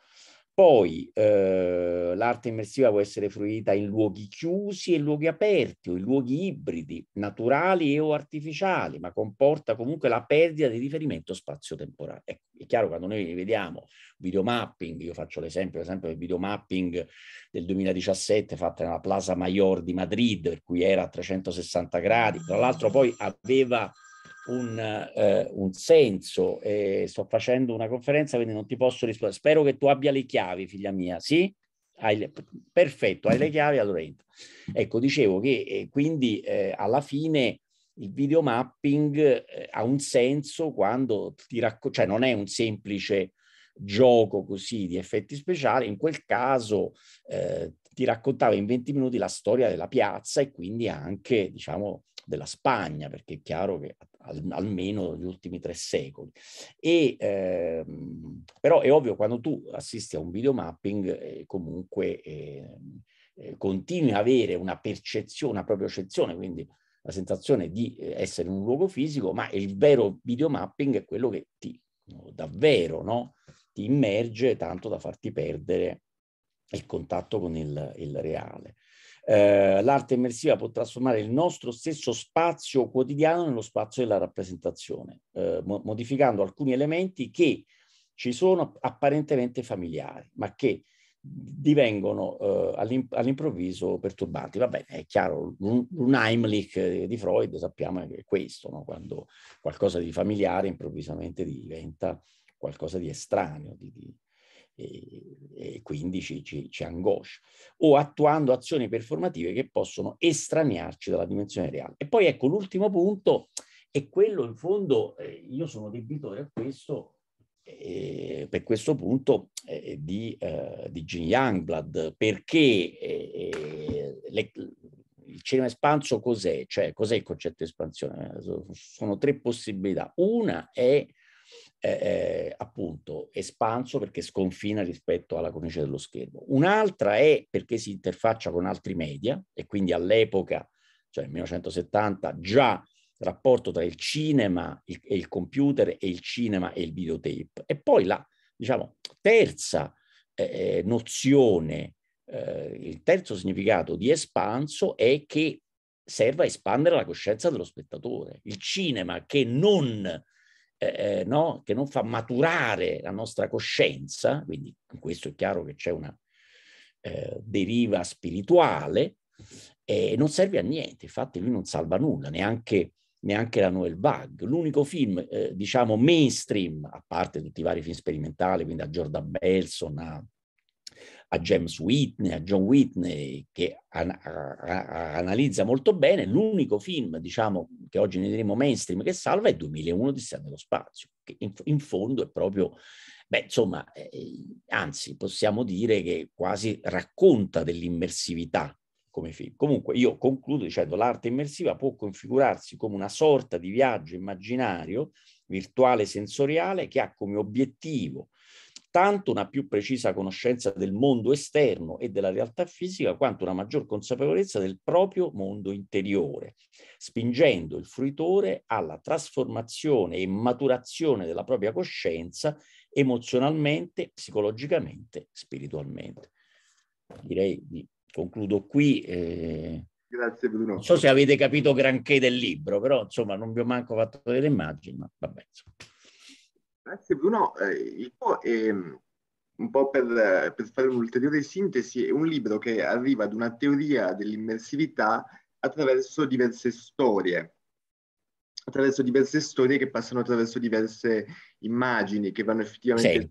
Poi eh, l'arte immersiva può essere fruita in luoghi chiusi e luoghi aperti o in luoghi ibridi, naturali e o artificiali, ma comporta comunque la perdita di riferimento spazio-temporale. Ecco, è chiaro quando noi vediamo videomapping, io faccio l'esempio, l'esempio del videomapping del 2017 fatta nella Plaza Mayor di Madrid, per cui era a 360 gradi, tra l'altro poi aveva un, eh, un senso. Eh, sto facendo una conferenza, quindi non ti posso rispondere. Spero che tu abbia le chiavi, figlia mia. Sì? Hai le... Perfetto, hai le chiavi, allora entra. Ecco, dicevo che eh, quindi eh, alla fine il videomapping mapping eh, ha un senso quando ti racconta, cioè non è un semplice gioco così di effetti speciali, in quel caso eh, ti raccontava in 20 minuti la storia della piazza e quindi anche, diciamo, della Spagna, perché è chiaro che al, almeno gli ultimi tre secoli. E, ehm, però è ovvio, quando tu assisti a un videomapping, eh, comunque eh, eh, continui ad avere una percezione, una propria percezione, quindi la sensazione di eh, essere in un luogo fisico, ma il vero videomapping è quello che ti davvero no, ti immerge tanto da farti perdere il contatto con il, il reale. Eh, l'arte immersiva può trasformare il nostro stesso spazio quotidiano nello spazio della rappresentazione, eh, mo- modificando alcuni elementi che ci sono apparentemente familiari, ma che divengono eh, all'imp- all'improvviso perturbanti. Va bene, è chiaro, l'Unheimlich di Freud sappiamo che è questo, no? quando qualcosa di familiare improvvisamente diventa qualcosa di estraneo, di, di, e, quindi ci, ci, angoscia, o attuando azioni performative che possono estraniarci dalla dimensione reale. E poi ecco l'ultimo punto, e quello in fondo eh, io sono debitore a questo, eh, per questo punto eh, di, eh, di Gene Youngblood, perché eh, eh, le, il cinema espanso cos'è? Cioè cos'è il concetto di espansione? Sono tre possibilità. Una è eh, appunto espanso perché sconfina rispetto alla cornice dello schermo. Un'altra è perché si interfaccia con altri media e quindi all'epoca, cioè nel 1970, già il rapporto tra il cinema e il, computer e il cinema e il videotape. E poi la, diciamo, terza eh, eh, nozione, eh, il terzo significato di espanso è che serve a espandere la coscienza dello spettatore. Il cinema che non eh, eh, no? che non fa maturare la nostra coscienza, quindi in questo è chiaro che c'è una eh, deriva spirituale, eh, non serve a niente, infatti lui non salva nulla, neanche, neanche la Noel Bug. L'unico film, eh, diciamo, mainstream, a parte tutti i vari film sperimentali, quindi a Jordan Belson, a a James Whitney, a John Whitney, che an- analizza molto bene, l'unico film, diciamo, che oggi ne diremo mainstream che salva è 2001 di Stanley nello spazio, che in, in, fondo è proprio, beh, insomma, eh, eh, anzi, possiamo dire che quasi racconta dell'immersività come film. Comunque io concludo dicendo l'arte immersiva può configurarsi come una sorta di viaggio immaginario, virtuale sensoriale, che ha come obiettivo tanto una più precisa conoscenza del mondo esterno e della realtà fisica, quanto una maggior consapevolezza del proprio mondo interiore, spingendo il fruitore alla trasformazione e maturazione della propria coscienza emozionalmente, psicologicamente, spiritualmente. Direi di concludo qui. Eh, Grazie Bruno. Non so se avete capito granché del libro, però insomma non vi ho manco fatto delle immagini, ma vabbè. Insomma. Grazie eh, Bruno, eh, io ehm, un po' per, per fare un'ulteriore sintesi, è un libro che arriva ad una teoria dell'immersività attraverso diverse storie, attraverso diverse storie che passano attraverso diverse immagini che vanno effettivamente sì, da,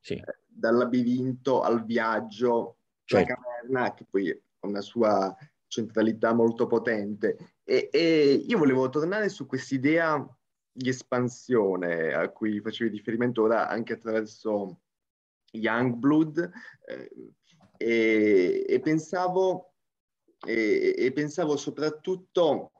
sì. Eh, dal labirinto al viaggio, cioè certo. caverna, che poi ha una sua centralità molto potente. E, e io volevo tornare su quest'idea di espansione a cui facevi riferimento ora anche attraverso Youngblood eh, e, e, pensavo, e, e, pensavo, soprattutto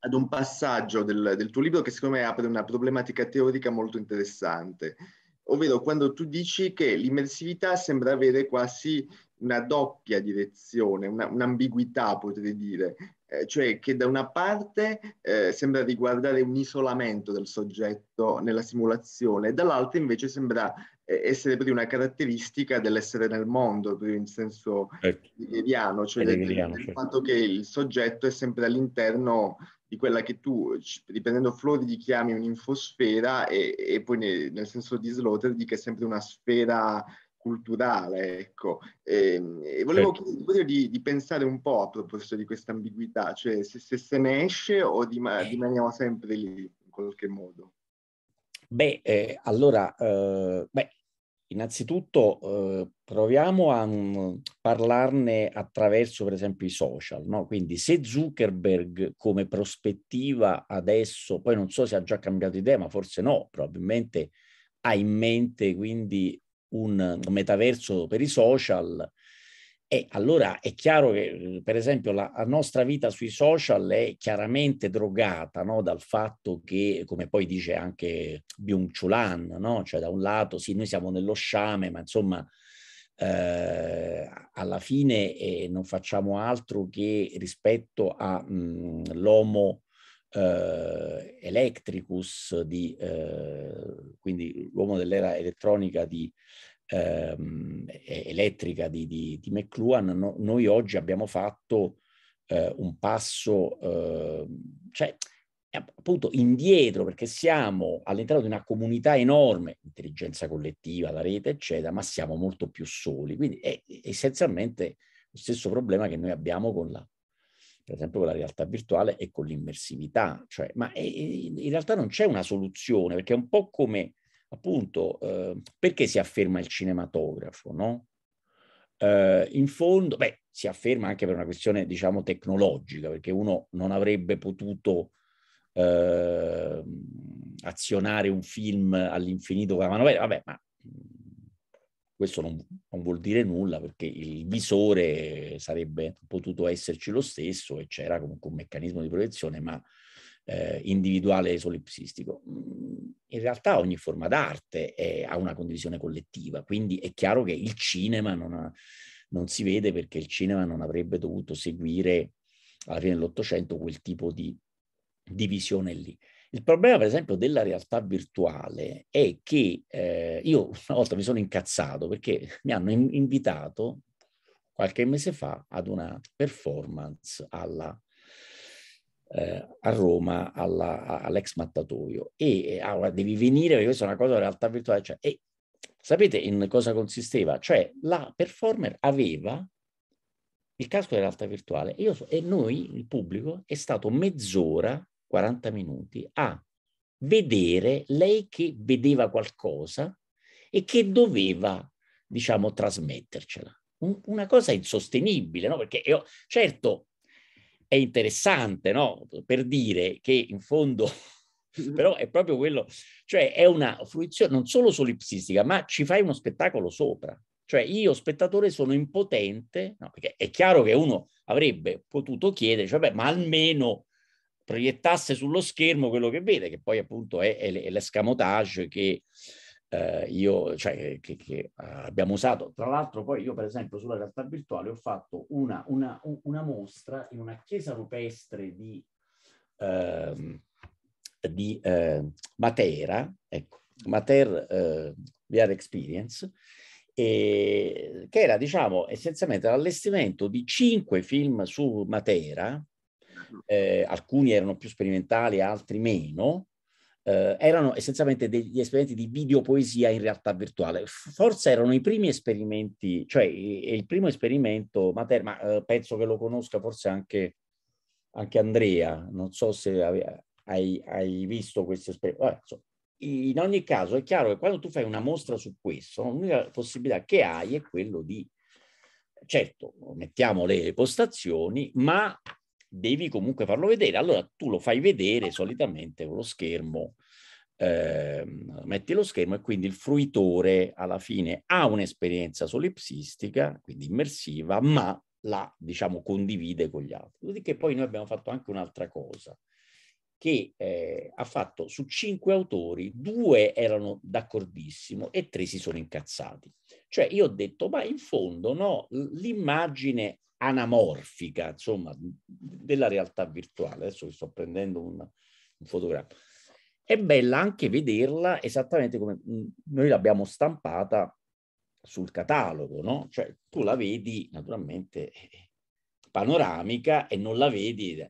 ad un passaggio del, del, tuo libro che secondo me apre una problematica teorica molto interessante, ovvero quando tu dici che l'immersività sembra avere quasi una doppia direzione, una, un'ambiguità potrei dire, eh, cioè che da una parte eh, sembra riguardare un isolamento del soggetto nella simulazione, dall'altra invece sembra eh, essere proprio una caratteristica dell'essere nel mondo, proprio in senso certo. hegeliano, ecco. cioè Eliriano, del, del certo. fatto che il soggetto è sempre all'interno di quella che tu, riprendendo Flori, chiami un'infosfera e, e poi ne, nel senso di Sloterdijk è sempre una sfera culturale, ecco. E, ehm, e volevo certo. chiedere di, di, pensare un po' a proposito di questa ambiguità, cioè se, se se ne esce o eh. rimaniamo sempre lì in qualche modo. Beh, eh, allora, eh, beh, innanzitutto eh, proviamo a um, parlarne attraverso, per esempio, i social, no? Quindi se Zuckerberg come prospettiva adesso, poi non so se ha già cambiato idea, ma forse no, probabilmente ha in mente quindi un metaverso per i social, e allora è chiaro che, per esempio, la nostra vita sui social è chiaramente drogata no? dal fatto che, come poi dice anche Byung Chulan, no? cioè da un lato sì, noi siamo nello sciame, ma insomma eh, alla fine eh, non facciamo altro che rispetto all'homo mm, eh, Electricus, di, eh, quindi l'uomo dell'era elettronica di, ehm, elettrica di, di, di McLuhan, no, noi oggi abbiamo fatto eh, un passo, ehm, cioè eh, appunto indietro perché siamo all'interno di una comunità enorme, intelligenza collettiva, la rete, eccetera, ma siamo molto più soli. Quindi è essenzialmente lo stesso problema che noi abbiamo con la per esempio con la realtà virtuale e con l'immersività, cioè, ma è, in realtà non c'è una soluzione, perché è un po' come, appunto, eh, perché si afferma il cinematografo, no? Eh, in fondo, beh, si afferma anche per una questione, diciamo, tecnologica, perché uno non avrebbe potuto eh, azionare un film all'infinito con la manovella, vabbè, ma questo non, non, vuol dire nulla perché il visore sarebbe potuto esserci lo stesso e c'era comunque un meccanismo di proiezione, ma eh, individuale solipsistico. Mm, in realtà ogni forma d'arte è, ha una condivisione collettiva, quindi è chiaro che il cinema non, ha, non si vede perché il cinema non avrebbe dovuto seguire alla fine dell'Ottocento quel tipo di divisione lì. Il problema, per esempio, della realtà virtuale è che eh, io una volta mi sono incazzato perché mi hanno in- invitato qualche mese fa ad una performance alla, eh, a Roma alla, all'ex mattatoio e ah, devi venire perché questa è una cosa della realtà virtuale. Cioè, e sapete in cosa consisteva? Cioè la performer aveva il casco della realtà virtuale e, io, e noi, il pubblico, è stato mezz'ora 40 minuti a vedere lei che vedeva qualcosa e che doveva, diciamo, trasmettercela. Un, una cosa insostenibile, no? Perché io, certo è interessante, no? Per dire che in fondo però è proprio quello, cioè è una fruizione non solo solipsistica, ma ci fai uno spettacolo sopra. Cioè io spettatore sono impotente, no, perché è chiaro che uno avrebbe potuto chiedere, cioè, beh, ma almeno proiettasse sullo schermo quello che vede, che poi appunto è, è l'escamotage che eh, io, cioè, che, che eh, abbiamo usato. Tra l'altro poi io per esempio sulla realtà virtuale ho fatto una, una, una mostra in una chiesa rupestre di, eh, di eh, Matera, ecco, Mater eh, VR Experience, e, che era diciamo essenzialmente l'allestimento di cinque film su Matera, eh, alcuni erano più sperimentali, altri meno, eh, erano essenzialmente degli esperimenti di videopoesia in realtà virtuale. Forse erano i primi esperimenti, cioè il primo esperimento, Mater, ma eh, penso che lo conosca forse anche, anche Andrea, non so se ave, hai, hai, visto questi esperimenti. in ogni caso è chiaro che quando tu fai una mostra su questo, l'unica possibilità che hai è quello di, certo, mettiamo le postazioni, ma devi comunque farlo vedere. Allora tu lo fai vedere certo. solitamente con lo schermo, eh, metti lo schermo e quindi il fruitore alla fine ha un'esperienza solipsistica, quindi immersiva, ma la diciamo condivide con gli altri. Dopodiché poi noi abbiamo fatto anche un'altra cosa che eh, ha fatto su cinque autori, due erano d'accordissimo e tre si sono incazzati. Cioè io ho detto, ma in fondo no, l'immagine anamorfica, insomma, della realtà virtuale. Adesso vi sto prendendo un, un fotogramma. È bella anche vederla esattamente come mm, noi l'abbiamo stampata sul catalogo, no? Cioè tu la vedi naturalmente eh, eh, panoramica e non la vedi.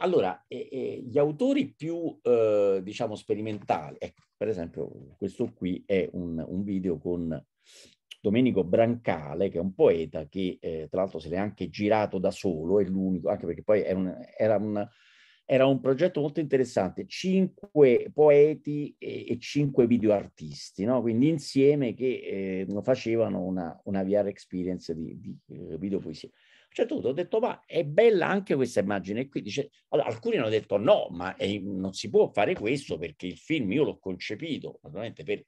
Allora, gli autori più, eh, diciamo, sperimentali, ecco, per esempio, questo qui è un, un video con Domenico Brancale, che è un poeta che eh, tra l'altro se l'è anche girato da solo, è l'unico, anche perché poi era un, era un, era un progetto molto interessante, cinque poeti e, e cinque videoartisti, no? quindi insieme che eh, facevano una, una, VR experience di, di eh, videopoesia. A un certo ho detto, ma è bella anche questa immagine qui. Dice, allora, alcuni hanno detto no, ma è, eh, non si può fare questo perché il film io l'ho concepito, naturalmente per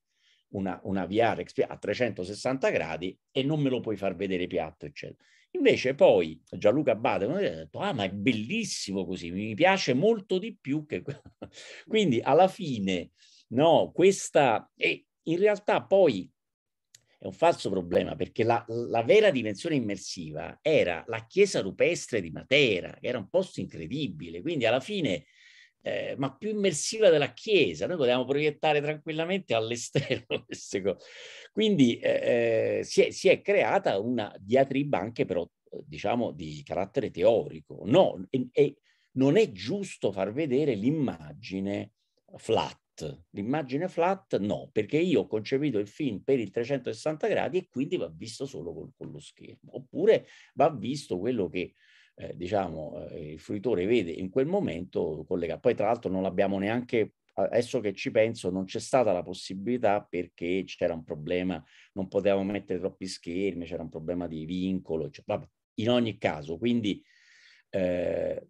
una, una VR a 360 gradi e non me lo puoi far vedere piatto, eccetera. Invece poi Gianluca Bade ha detto, ah ma è bellissimo così, mi piace molto di più che... Quindi alla fine, no, questa... E in realtà poi è un falso problema perché la, la, vera dimensione immersiva era la chiesa rupestre di Matera, che era un posto incredibile, quindi alla fine eh, ma più immersiva della Chiesa. Noi potevamo proiettare tranquillamente all'esterno queste cose. Quindi eh, eh, si, è, si, è, creata una diatriba anche però, diciamo, di carattere teorico. No, e, e non è giusto far vedere l'immagine flat. L'immagine flat no, perché io ho concepito il film per il 360 gradi e quindi va visto solo con, con lo schermo, oppure va visto quello che eh, diciamo, eh, il fruitore vede in quel momento collega. Poi tra l'altro non l'abbiamo neanche, adesso che ci penso, non c'è stata la possibilità perché c'era un problema, non potevamo mettere troppi schermi, c'era un problema di vincolo, cioè, vabbè, in ogni caso, quindi eh,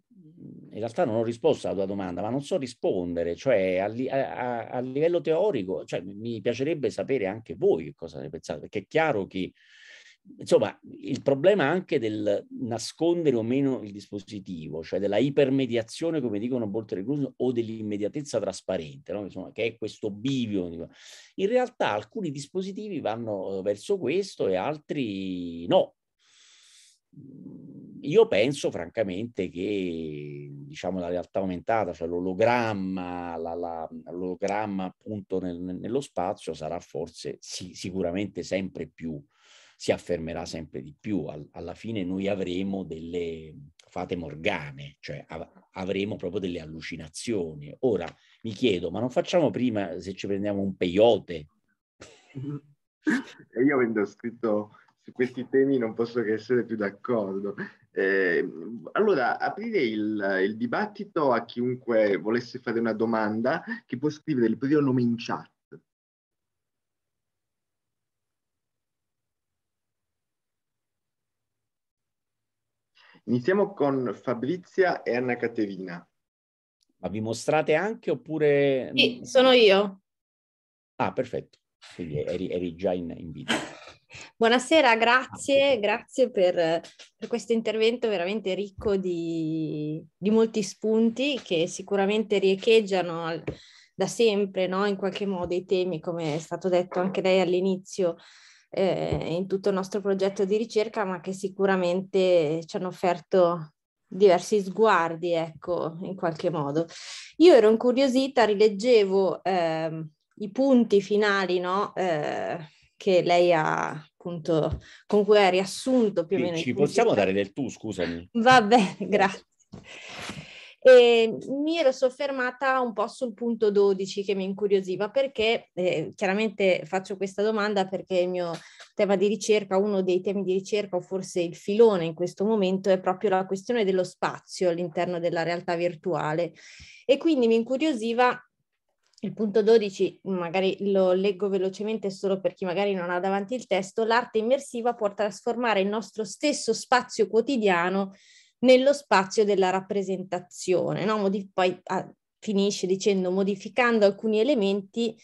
in realtà non ho risposto alla tua domanda, ma non so rispondere, cioè a, a, a livello teorico, cioè, mi piacerebbe sapere anche voi che cosa ne pensate, perché è chiaro che insomma, il problema anche del nascondere o meno il dispositivo, cioè della ipermediazione, come dicono Bolter e Cruz, o dell'immediatezza trasparente, no? insomma, che è questo bivio. In realtà alcuni dispositivi vanno eh, verso questo e altri no. Io penso francamente che diciamo la realtà aumentata, cioè l'ologramma, la, la, l'ologramma appunto nel, nello spazio sarà forse sì, sicuramente sempre più si affermerà sempre di più. alla fine noi avremo delle fate morgane, cioè av- avremo proprio delle allucinazioni. Ora mi chiedo, ma non facciamo prima se ci prendiamo un peyote? E io avendo scritto su questi temi non posso che essere più d'accordo. Eh, allora, aprire il, il, dibattito a chiunque volesse fare una domanda, che può scrivere il proprio nome in chat Iniziamo con Fabrizia e Anna Caterina. Ma vi mostrate anche oppure... Sì, sono io. Ah, perfetto. Quindi eri, eri già in, in video. Buonasera, ah, grazie, grazie per, per, questo intervento veramente ricco di, di molti spunti che sicuramente riecheggiano al, da sempre no? in qualche modo i temi, come è stato detto anche lei all'inizio, eh, in tutto il nostro progetto di ricerca, ma che sicuramente ci hanno offerto diversi sguardi, ecco, in qualche modo. Io ero incuriosita, rileggevo eh, i punti finali, no? Eh, che lei ha appunto con cui ha riassunto più o meno. Ci possiamo dare del tu, scusami. Vabbè, grazie e mi ero soffermata un po' sul punto 12 che mi incuriosiva perché eh, chiaramente faccio questa domanda perché il mio tema di ricerca, uno dei temi di ricerca o forse il filone in questo momento è proprio la questione dello spazio all'interno della realtà virtuale e quindi mi incuriosiva il punto 12, magari lo leggo velocemente solo per chi magari non ha davanti il testo, l'arte immersiva può trasformare il nostro stesso spazio quotidiano nello spazio della rappresentazione. No? Modif- poi ah, finisce dicendo modificando alcuni elementi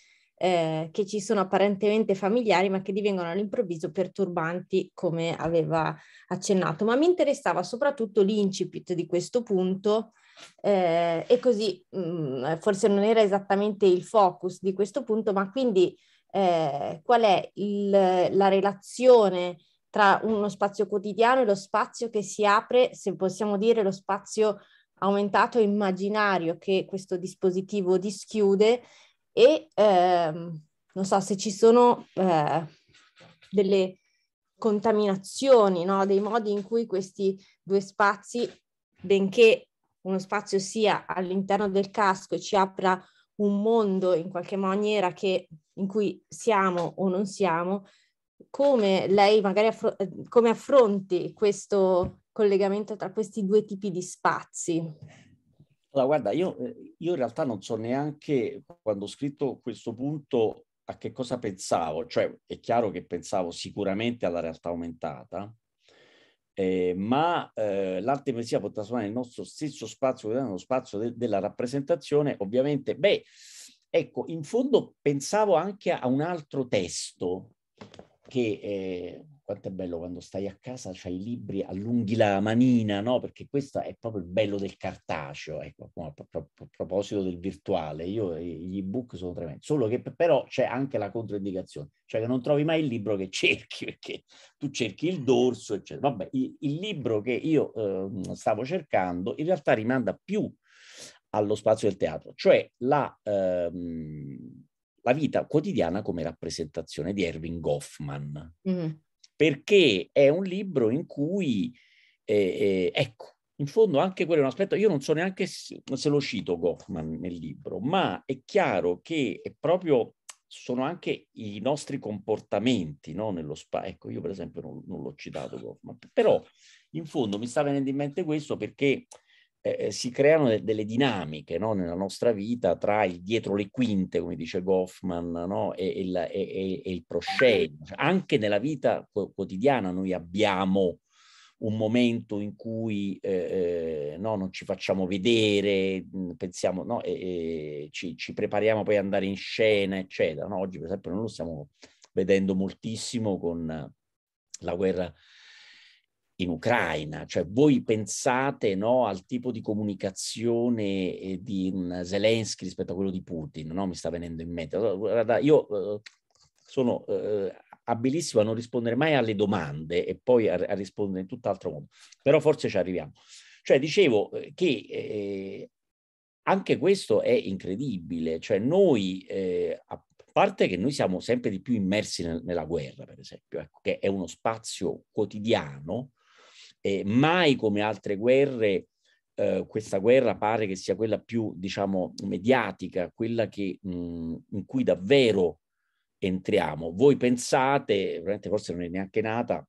eh, che ci sono apparentemente familiari ma che divengono all'improvviso perturbanti come aveva accennato. Ma mi interessava soprattutto l'incipit di questo punto eh, e così mh, mm, forse non era esattamente il focus di questo punto ma quindi eh, qual è il, la relazione tra uno spazio quotidiano e lo spazio che si apre, se possiamo dire, lo spazio aumentato immaginario che questo dispositivo dischiude e ehm, non so se ci sono eh, delle contaminazioni, no? dei modi in cui questi due spazi, benché uno spazio sia all'interno del casco e ci apra un mondo in qualche maniera che, in cui siamo o non siamo, come lei magari affro- eh, come affronti questo collegamento tra questi due tipi di spazi? Allora, guarda, io, eh, io in realtà non so neanche quando ho scritto questo punto a che cosa pensavo, cioè è chiaro che pensavo sicuramente alla realtà aumentata, eh, ma eh, l'arte mesia può trasformare il nostro stesso spazio lo spazio de- della rappresentazione, ovviamente, beh, ecco, in fondo pensavo anche a un altro testo che eh, quanto è bello quando stai a casa, c'hai i libri, allunghi la manina, no? Perché questo è proprio il bello del cartaceo, ecco, a, proposito del virtuale, io gli ebook sono tremendi, solo che però c'è anche la controindicazione, cioè che non trovi mai il libro che cerchi, perché tu cerchi il dorso, eccetera. Vabbè, il, il libro che io eh, stavo cercando in realtà rimanda più allo spazio del teatro, cioè la... Ehm, la vita quotidiana come rappresentazione di Erwin Goffman, mm. perché è un libro in cui, eh, eh, ecco, in fondo anche quello è un aspetto, io non so neanche se, se lo cito Goffman nel libro, ma è chiaro che è proprio sono anche i nostri comportamenti no? nello spa. Ecco, io per esempio non, non l'ho citato Goffman, però in fondo mi sta venendo in mente questo perché eh, eh, si creano de- delle dinamiche no? nella nostra vita tra il dietro le quinte, come dice Goffman, no? e, e, la, e, e, il proscenio. Cioè, anche nella vita qu- quotidiana noi abbiamo un momento in cui eh, eh no, non ci facciamo vedere, mm, pensiamo, no, e, e ci, ci, prepariamo poi ad andare in scena, eccetera. No, oggi, per esempio, noi lo stiamo vedendo moltissimo con la guerra in Ucraina, cioè voi pensate no, al tipo di comunicazione eh, di mm, Zelensky rispetto a quello di Putin, no? mi sta venendo in mente. Guarda, io eh, sono eh, abilissimo a non rispondere mai alle domande e poi a, rispondere in tutt'altro modo, però forse ci arriviamo. Cioè dicevo che eh, anche questo è incredibile, cioè noi a parte che noi siamo sempre di più immersi nel, nella guerra, per esempio, ecco, che è uno spazio quotidiano e mai come altre guerre eh, questa guerra pare che sia quella più, diciamo, mediatica, quella che, mh, mm, in cui davvero entriamo. Voi pensate, forse non è neanche nata,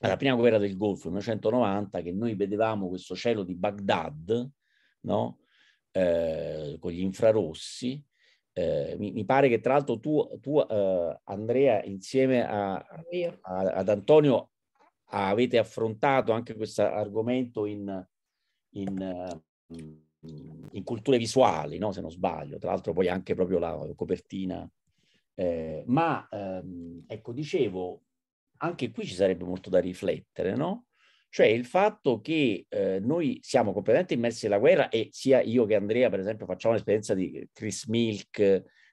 alla prima guerra del Golfo, 1990, che noi vedevamo questo cielo di Baghdad, no? eh, con gli infrarossi. Eh, mi, mi, pare che tra l'altro tu, tu eh, Andrea, insieme a, a, ad Antonio, avete affrontato anche questo argomento in, in, ehm, in culture visuali, no? se non sbaglio, tra l'altro poi anche proprio la copertina. Eh, ma ehm, ecco, dicevo, anche qui ci sarebbe molto da riflettere, no? Cioè il fatto che eh, noi siamo completamente immersi nella guerra e sia io che Andrea, per esempio, facciamo l'esperienza di Chris Milk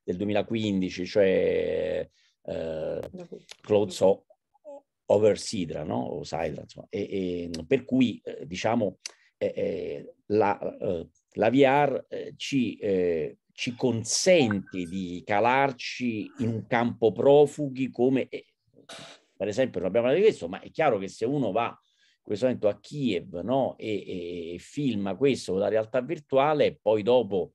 del 2015, cioè eh, Clothes over Sidra, no? o Sidra, insomma. E, e, per cui, eh, diciamo, eh, eh la, eh, la, VR eh, ci, ci, consente di calarci in un campo profughi come, per esempio, non abbiamo parlato di questo, ma è chiaro che se uno va in questo momento a Kiev no? e, e, filma questo con la realtà virtuale, poi dopo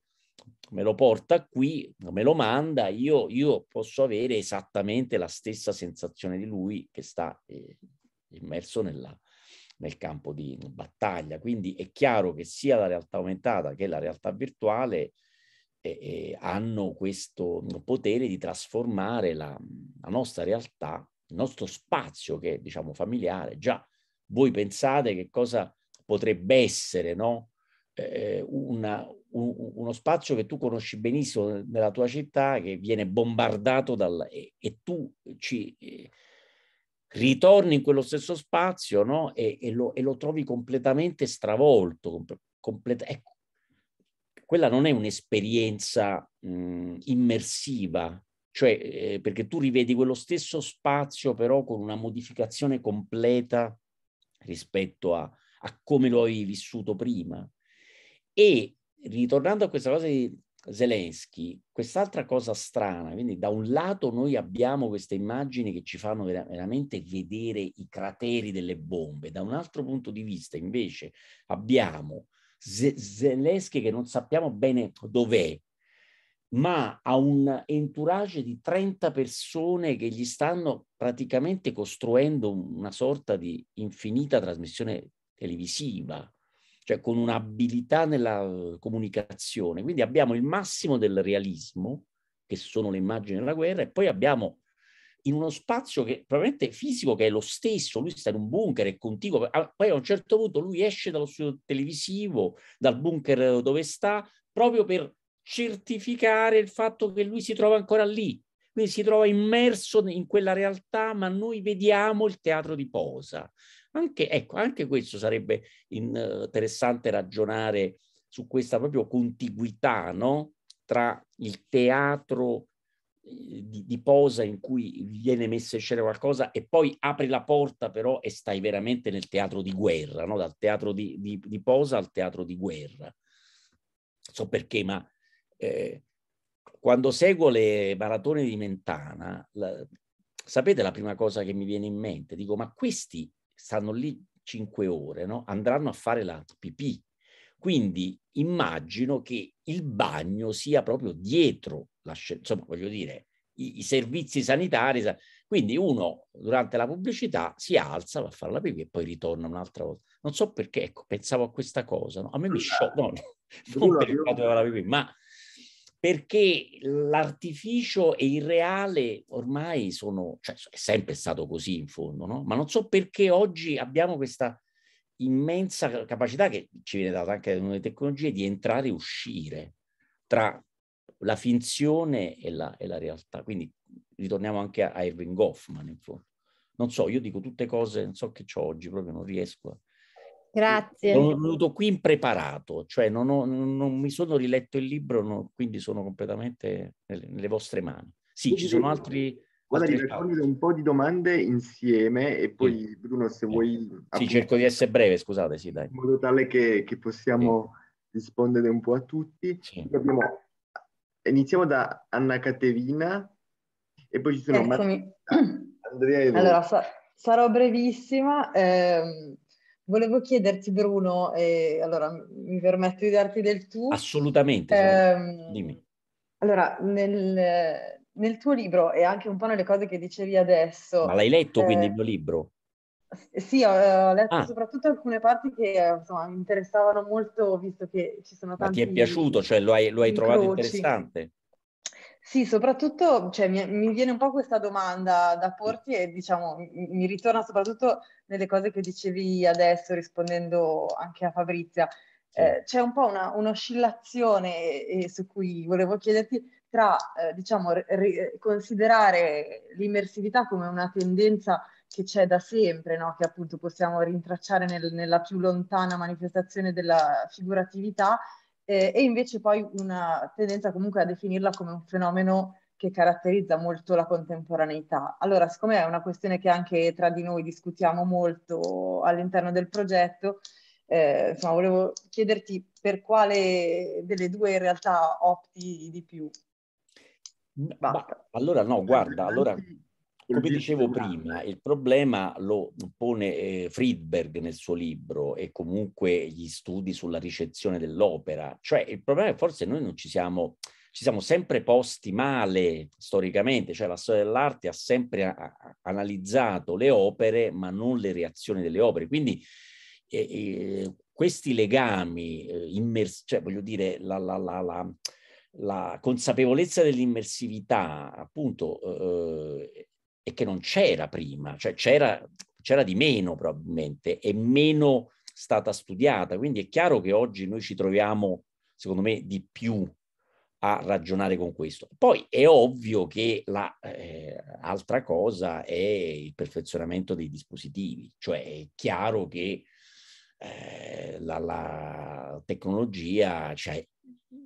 me lo porta qui, me lo manda, io, io posso avere esattamente la stessa sensazione di lui che sta eh, immerso nella, nel campo di battaglia. Quindi è chiaro che sia la realtà aumentata che la realtà virtuale eh, eh, hanno questo potere di trasformare la, la, nostra realtà, il nostro spazio che è diciamo familiare. Già voi pensate che cosa potrebbe essere no? eh, una, un, uno spazio che tu conosci benissimo nella tua città, che viene bombardato dal, e, e tu ci eh, ritorni in quello stesso spazio no? e, e, lo, e lo, trovi completamente stravolto. Com, complet- ecco, quella non è un'esperienza mh, immersiva, cioè eh, perché tu rivedi quello stesso spazio però con una modificazione completa rispetto a, a come lo hai vissuto prima. E ritornando a questa cosa di Zelensky, quest'altra cosa strana, quindi da un lato noi abbiamo queste immagini che ci fanno vera- veramente vedere i crateri delle bombe, da un altro punto di vista invece abbiamo Z- Zelensky che non sappiamo bene dov'è, ma ha un entourage di 30 persone che gli stanno praticamente costruendo una sorta di infinita trasmissione televisiva cioè con un'abilità nella eh, comunicazione. Quindi abbiamo il massimo del realismo, che sono le immagini della guerra, e poi abbiamo in uno spazio che probabilmente fisico che è lo stesso, lui sta in un bunker, è contiguo, ah, poi a un certo punto lui esce dallo studio televisivo, dal bunker dove sta, proprio per certificare il fatto che lui si trova ancora lì, quindi si trova immerso in quella realtà, ma noi vediamo il teatro di posa. Anche, ecco, anche questo sarebbe interessante ragionare su questa proprio contiguità no? tra il teatro eh, di, di, posa in cui viene messa in scena qualcosa e poi apri la porta però e stai veramente nel teatro di guerra, no? dal teatro di, di, di, posa al teatro di guerra. So perché, ma eh, quando seguo le maratone di Mentana, la, sapete la prima cosa che mi viene in mente? Dico, ma questi stanno lì cinque ore, no? andranno a fare la pipì. Quindi immagino che il bagno sia proprio dietro la scena, insomma voglio dire, i, i, servizi sanitari. Quindi uno durante la pubblicità si alza, va a fare la pipì e poi ritorna un'altra volta. Non so perché, ecco, pensavo a questa cosa, no? a me mi sciocca, no, no, non perché vado la pipì, ma perché l'artificio e il reale ormai sono, cioè è sempre stato così in fondo, no? ma non so perché oggi abbiamo questa immensa capacità che ci viene data anche dalle nuove tecnologie di entrare e uscire tra la finzione e la, e la realtà. Quindi ritorniamo anche a, a Irving Goffman in fondo. Non so, io dico tutte cose, non so che ho oggi, proprio non riesco a... Grazie. Sono venuto qui impreparato, cioè non, ho, non mi sono riletto il libro, no, quindi sono completamente nelle, nelle vostre mani. Sì, quindi, ci sono altri... Guarda, altri rispondere un po' di domande insieme e poi sì. Bruno se sì. vuoi... Sì, appunto, cerco di essere breve, scusate, sì, dai. In modo tale che, che possiamo sì. rispondere un po' a tutti. Abbiamo, iniziamo da Anna Caterina e poi ci sono Eccomi. Martina, Andrea e Luca. Allora, fa- sarò brevissima. Eh, Volevo chiederti, Bruno, e allora mi permetto di darti del tu. Assolutamente, ehm, dimmi. Allora, nel, nel, tuo libro e anche un po' nelle cose che dicevi adesso... Ma l'hai letto eh, quindi il mio libro? Sì, ho, ho letto ah. soprattutto alcune parti che insomma, mi interessavano molto, visto che ci sono tanti... Ma ti è piaciuto? Cioè lo hai, lo hai trovato interessante? Sì, soprattutto cioè, mi, mi, viene un po' questa domanda da porti e diciamo mi ritorna soprattutto nelle cose che dicevi adesso rispondendo anche a Fabrizia. Eh, c'è un po' una, un'oscillazione eh, eh, su cui volevo chiederti tra, eh, diciamo, re- considerare l'immersività come una tendenza che c'è da sempre, no? che appunto possiamo rintracciare nel, nella più lontana manifestazione della figuratività, eh, e invece poi una tendenza comunque a definirla come un fenomeno che caratterizza molto la contemporaneità. Allora, siccome è una questione che anche tra di noi discutiamo molto all'interno del progetto, eh, insomma, volevo chiederti per quale delle due in realtà opti di più. Basta. allora no, guarda, allora come dicevo prima, il problema lo pone eh, Friedberg nel suo libro e comunque gli studi sulla ricezione dell'opera, cioè il problema è che forse noi non ci siamo ci siamo sempre posti male storicamente, cioè la storia dell'arte ha sempre a- a- analizzato le opere ma non le reazioni delle opere. Quindi eh, eh, questi legami, eh, immers- cioè voglio dire, la, la, la, la consapevolezza dell'immersività appunto eh, è che non c'era prima, cioè c'era, c'era di meno probabilmente e meno stata studiata. Quindi è chiaro che oggi noi ci troviamo, secondo me, di più a ragionare con questo. Poi è ovvio che l'altra la, eh, cosa è il perfezionamento dei dispositivi, cioè è chiaro che eh, la, la, tecnologia ci ha,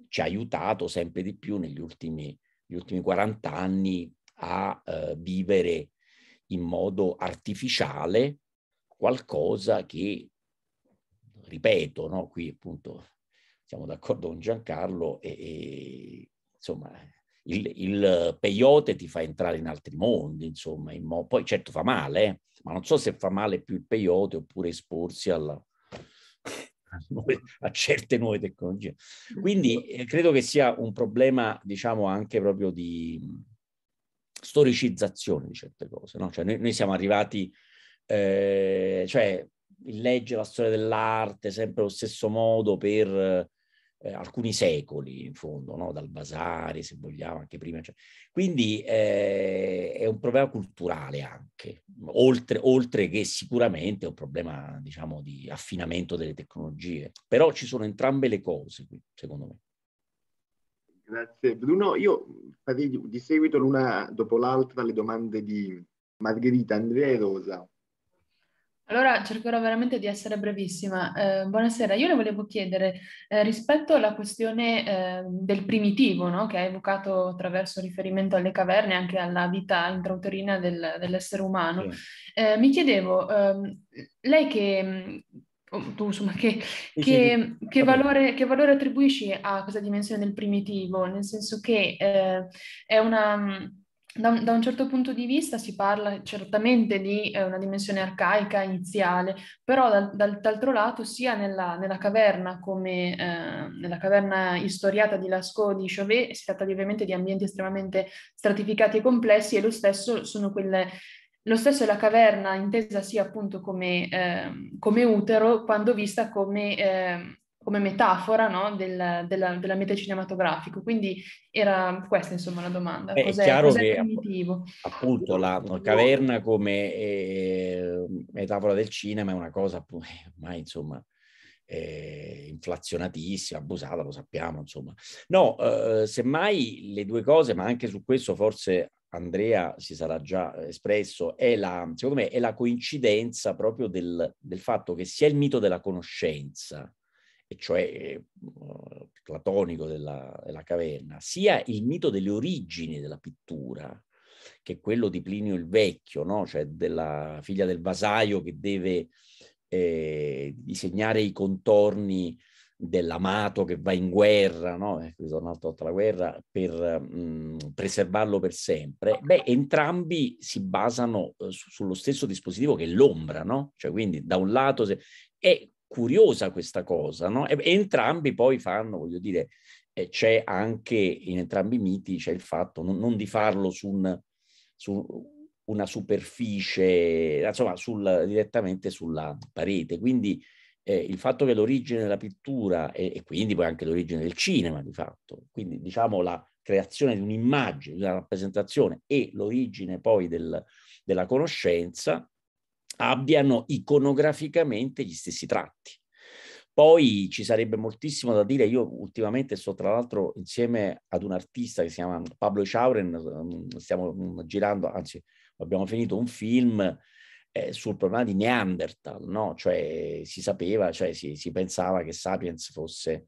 ci ha, aiutato sempre di più negli ultimi, ultimi 40 anni a eh, vivere in modo artificiale qualcosa che, ripeto, no? qui appunto siamo d'accordo con Giancarlo, e, e insomma il, il, peyote ti fa entrare in altri mondi, insomma, in mo- poi certo fa male, eh? ma non so se fa male più il peyote oppure esporsi alla, a certe nuove tecnologie. Quindi eh, credo che sia un problema, diciamo, anche proprio di storicizzazione di certe cose. No? Cioè, noi, noi, siamo arrivati, eh, cioè, legge la storia dell'arte sempre allo stesso modo per eh, alcuni secoli in fondo, no? dal Basari se vogliamo, anche prima. Cioè. Quindi eh, è un problema culturale anche, oltre, oltre, che sicuramente è un problema diciamo, di affinamento delle tecnologie. Però ci sono entrambe le cose, secondo me. Grazie Bruno. Io farei di seguito l'una dopo l'altra le domande di Margherita Andrea e Rosa. Allora cercherò veramente di essere brevissima. Eh, buonasera, io le volevo chiedere eh, rispetto alla questione eh, del primitivo no? che ha evocato attraverso riferimento alle caverne e anche alla vita intrauterina del, dell'essere umano. Sì. Eh, mi chiedevo, ehm, lei che, mm, tu, insomma, che, che, che, valore, che, valore, attribuisci a questa dimensione del primitivo? Nel senso che eh, è una mm, da un, da un, certo punto di vista si parla certamente di eh, una dimensione arcaica iniziale, però dal, d'altro lato sia nella, nella caverna come eh, nella caverna istoriata di Lascaux di Chauvet si tratta di, ovviamente di ambienti estremamente stratificati e complessi e lo stesso sono quelle lo stesso è la caverna intesa sia appunto come, eh, come utero quando vista come eh, come metafora no? del, della, dell'ambiente cinematografico. Quindi era questa insomma la domanda. Beh, cos'è, è chiaro cos'è che primitivo? appunto la caverna come eh, metafora del cinema è una cosa ormai insomma eh, inflazionatissima, abusata, lo sappiamo insomma. No, eh, semmai le due cose, ma anche su questo forse Andrea si sarà già espresso, è la, secondo me è la coincidenza proprio del, del fatto che sia il mito della conoscenza cioè uh, platonico della, della, caverna, sia il mito delle origini della pittura, che è quello di Plinio il Vecchio, no? cioè della figlia del vasaio che deve eh, disegnare i contorni dell'amato che va in guerra, no? Eh, qui torna alto alla guerra, per mh, mm, preservarlo per sempre, beh, entrambi si basano eh, su, sullo stesso dispositivo che l'ombra, no? Cioè, quindi da un lato... Se... E curiosa questa cosa, no? E, entrambi poi fanno, voglio dire, eh, c'è anche in entrambi i miti c'è il fatto non, non di farlo su, un, su, una superficie, insomma, sul, direttamente sulla parete. Quindi eh, il fatto che l'origine della pittura e, e, quindi poi anche l'origine del cinema, di fatto, quindi diciamo la creazione di un'immagine, di una rappresentazione e l'origine poi del, della conoscenza, abbiano iconograficamente gli stessi tratti. Poi ci sarebbe moltissimo da dire, io ultimamente sto tra l'altro insieme ad un artista che si chiama Pablo Ciauren, mm, stiamo mm, girando, anzi abbiamo finito un film eh, sul problema di Neanderthal, no? Cioè si sapeva, cioè si, si pensava che Sapiens fosse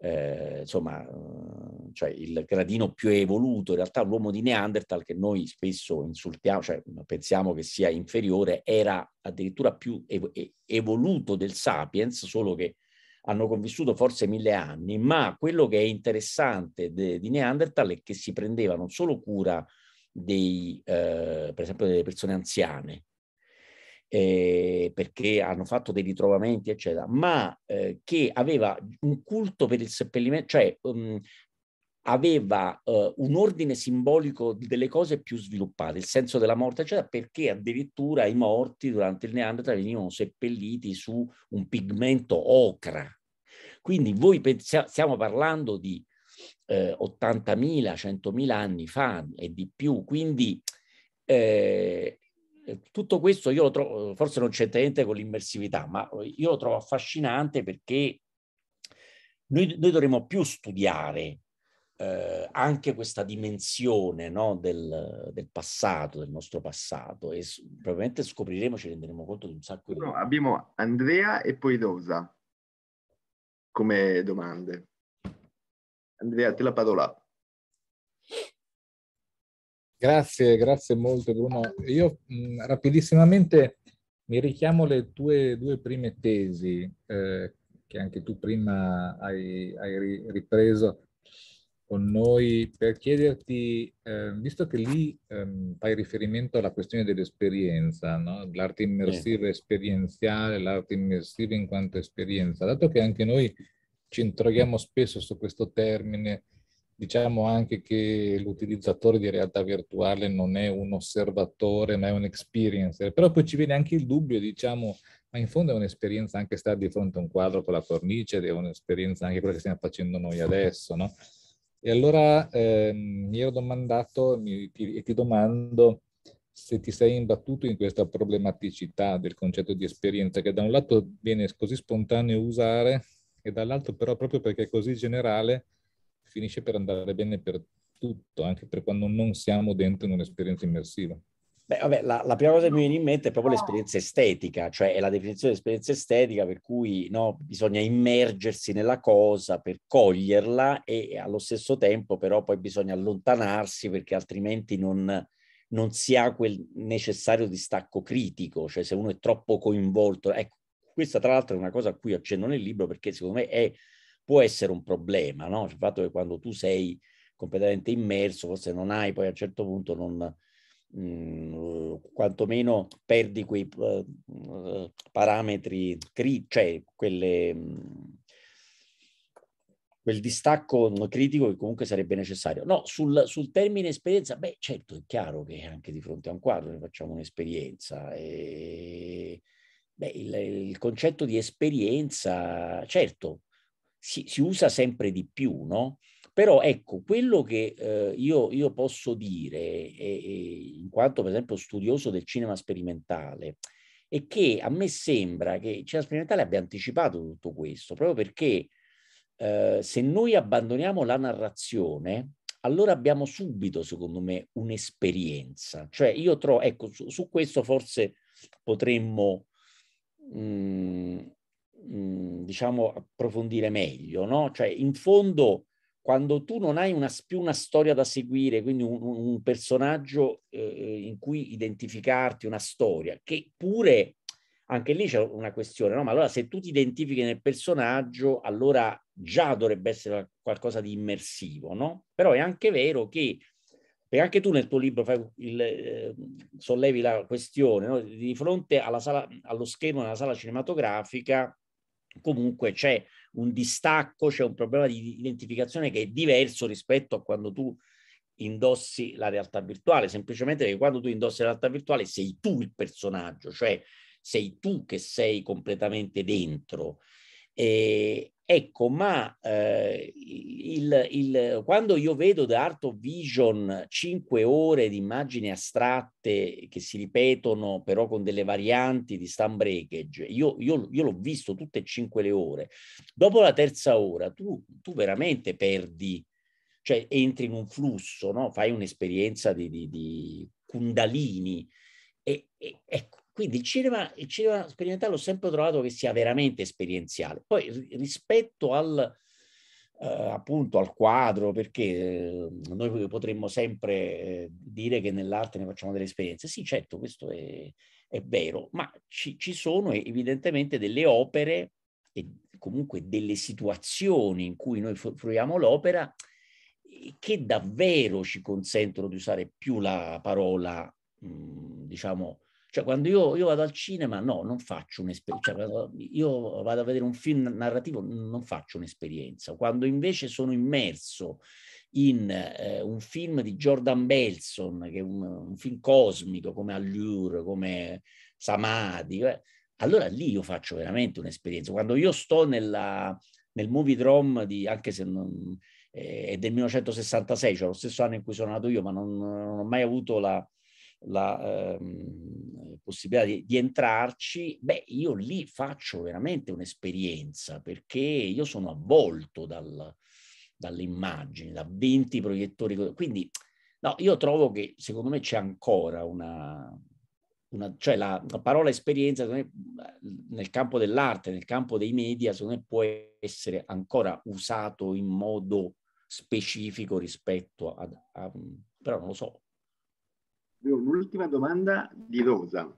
eh, insomma, eh, cioè il gradino più evoluto, in realtà l'uomo di Neanderthal che noi spesso insultiamo, cioè mm, pensiamo che sia inferiore, era addirittura più ev- evoluto del sapiens, solo che hanno convissuto forse mille anni, ma quello che è interessante de- di Neanderthal è che si prendeva non solo cura dei, eh, per esempio delle persone anziane, eh, perché hanno fatto dei ritrovamenti, eccetera, ma eh, che aveva un culto per il seppellimento, cioè um, aveva uh, un ordine simbolico delle cose più sviluppate, il senso della morte, eccetera, perché addirittura i morti durante il Neanderthal venivano seppelliti su un pigmento ocra. Quindi voi pensia- stiamo parlando di eh, 80.000, 100.000 anni fa e di più, quindi eh, eh, tutto questo io lo trovo, eh, forse non c'è niente con l'immersività, ma eh, io lo trovo affascinante perché noi, noi dovremmo più studiare eh, anche questa dimensione no, del, del, passato, del nostro passato, e probabilmente scopriremo, ci renderemo conto di un sacco di... No, abbiamo Andrea e poi Rosa come domande. Andrea, te la parola. Grazie, grazie molto Bruno. Io mh, rapidissimamente mi richiamo le tue due prime tesi eh, che anche tu prima hai, hai ripreso con noi per chiederti, eh, visto che lì ehm, fai riferimento alla questione dell'esperienza, no? l'arte immersiva eh. esperienziale, l'arte immersiva in quanto esperienza, dato che anche noi ci interroghiamo spesso su questo termine, Diciamo anche che l'utilizzatore di realtà virtuale non è un osservatore, ma è un experiencer. Però poi ci viene anche il dubbio, diciamo, ma in fondo è un'esperienza anche stare di fronte a un quadro con la cornice, ed è un'esperienza anche quella che stiamo facendo noi adesso, no? E allora ehm, mi ero domandato mi, ti, e ti domando se ti sei imbattuto in questa problematicità del concetto di esperienza, che da un lato viene così spontaneo usare e dall'altro però proprio perché è così generale finisce per andare bene per tutto, anche per quando non siamo dentro in un'esperienza immersiva. Beh, vabbè, la, la, prima cosa che mi viene in mente è proprio l'esperienza estetica, cioè è la definizione di esperienza estetica per cui no, bisogna immergersi nella cosa per coglierla e allo stesso tempo però poi bisogna allontanarsi perché altrimenti non, non si ha quel necessario distacco critico, cioè se uno è troppo coinvolto. Ecco, questa tra l'altro è una cosa a cui accenno nel libro perché secondo me è può essere un problema, no? Cioè, il fatto che quando tu sei completamente immerso, forse non hai, poi a un certo punto non, mm, quantomeno perdi quei eh, mm, parametri, cri- cioè quelle, mm, quel distacco critico che comunque sarebbe necessario. No, sul, sul, termine esperienza, beh certo è chiaro che anche di fronte a un quadro ne facciamo un'esperienza. E, beh, il, il concetto di esperienza, certo, si, si usa sempre di più, no? Però ecco, quello che eh, io, io, posso dire, e, e in quanto per esempio studioso del cinema sperimentale, è che a me sembra che il cinema sperimentale abbia anticipato tutto questo, proprio perché eh, se noi abbandoniamo la narrazione, allora abbiamo subito, secondo me, un'esperienza. Cioè io trovo, ecco, su, su questo forse potremmo... Mh, mm, diciamo, approfondire meglio, no? Cioè, in fondo, quando tu non hai una, più una storia da seguire, quindi un, un personaggio eh, eh, in cui identificarti, una storia, che pure anche lì c'è una questione, no? Ma allora se tu ti identifichi nel personaggio, allora già dovrebbe essere qualcosa di immersivo, no? Però è anche vero che, perché anche tu nel tuo libro fai il, eh, sollevi la questione, no? di fronte sala, allo schermo della sala cinematografica, comunque c'è un distacco, c'è un problema di identificazione che è diverso rispetto a quando tu indossi la realtà virtuale, semplicemente che quando tu indossi la realtà virtuale sei tu il personaggio, cioè sei tu che sei completamente dentro. E, Ecco, ma eh, il, il, quando io vedo da Art of Vision cinque ore di immagini astratte che si ripetono però con delle varianti di stand breakage, io, io, io l'ho visto tutte e cinque le ore, dopo la terza ora tu, tu veramente perdi, cioè entri in un flusso, no? fai un'esperienza di, di, di kundalini. E, e, ecco, quindi il cinema, il cinema sperimentale ho sempre trovato che sia veramente esperienziale. Poi rispetto al, eh, appunto al quadro, perché eh, noi potremmo sempre eh, dire che nell'arte ne facciamo delle esperienze. Sì, certo, questo è, è vero, ma ci, ci, sono evidentemente delle opere e comunque delle situazioni in cui noi fruiamo l'opera eh, che davvero ci consentono di usare più la parola, mh, diciamo, cioè, quando io, io, vado al cinema, no, non faccio un'esperienza. Cioè, io vado a vedere un film narrativo, non faccio un'esperienza. Quando invece sono immerso in eh, un film di Jordan Belson, che è un, un film cosmico come Allure, come Samadhi, eh, allora lì io faccio veramente un'esperienza. Quando io sto nella, nel movie drum di, anche se non, eh, è del 1966, cioè lo stesso anno in cui sono nato io, ma non, non ho mai avuto la la ehm, possibilità di, di, entrarci, beh, io lì faccio veramente un'esperienza perché io sono avvolto dal, dalle immagini, da 20 proiettori. Quindi, no, io trovo che secondo me c'è ancora una, una, cioè la, la parola esperienza me, nel campo dell'arte, nel campo dei media, secondo me può essere ancora usato in modo specifico rispetto a, a però non lo so, Avevo un'ultima domanda di Rosa.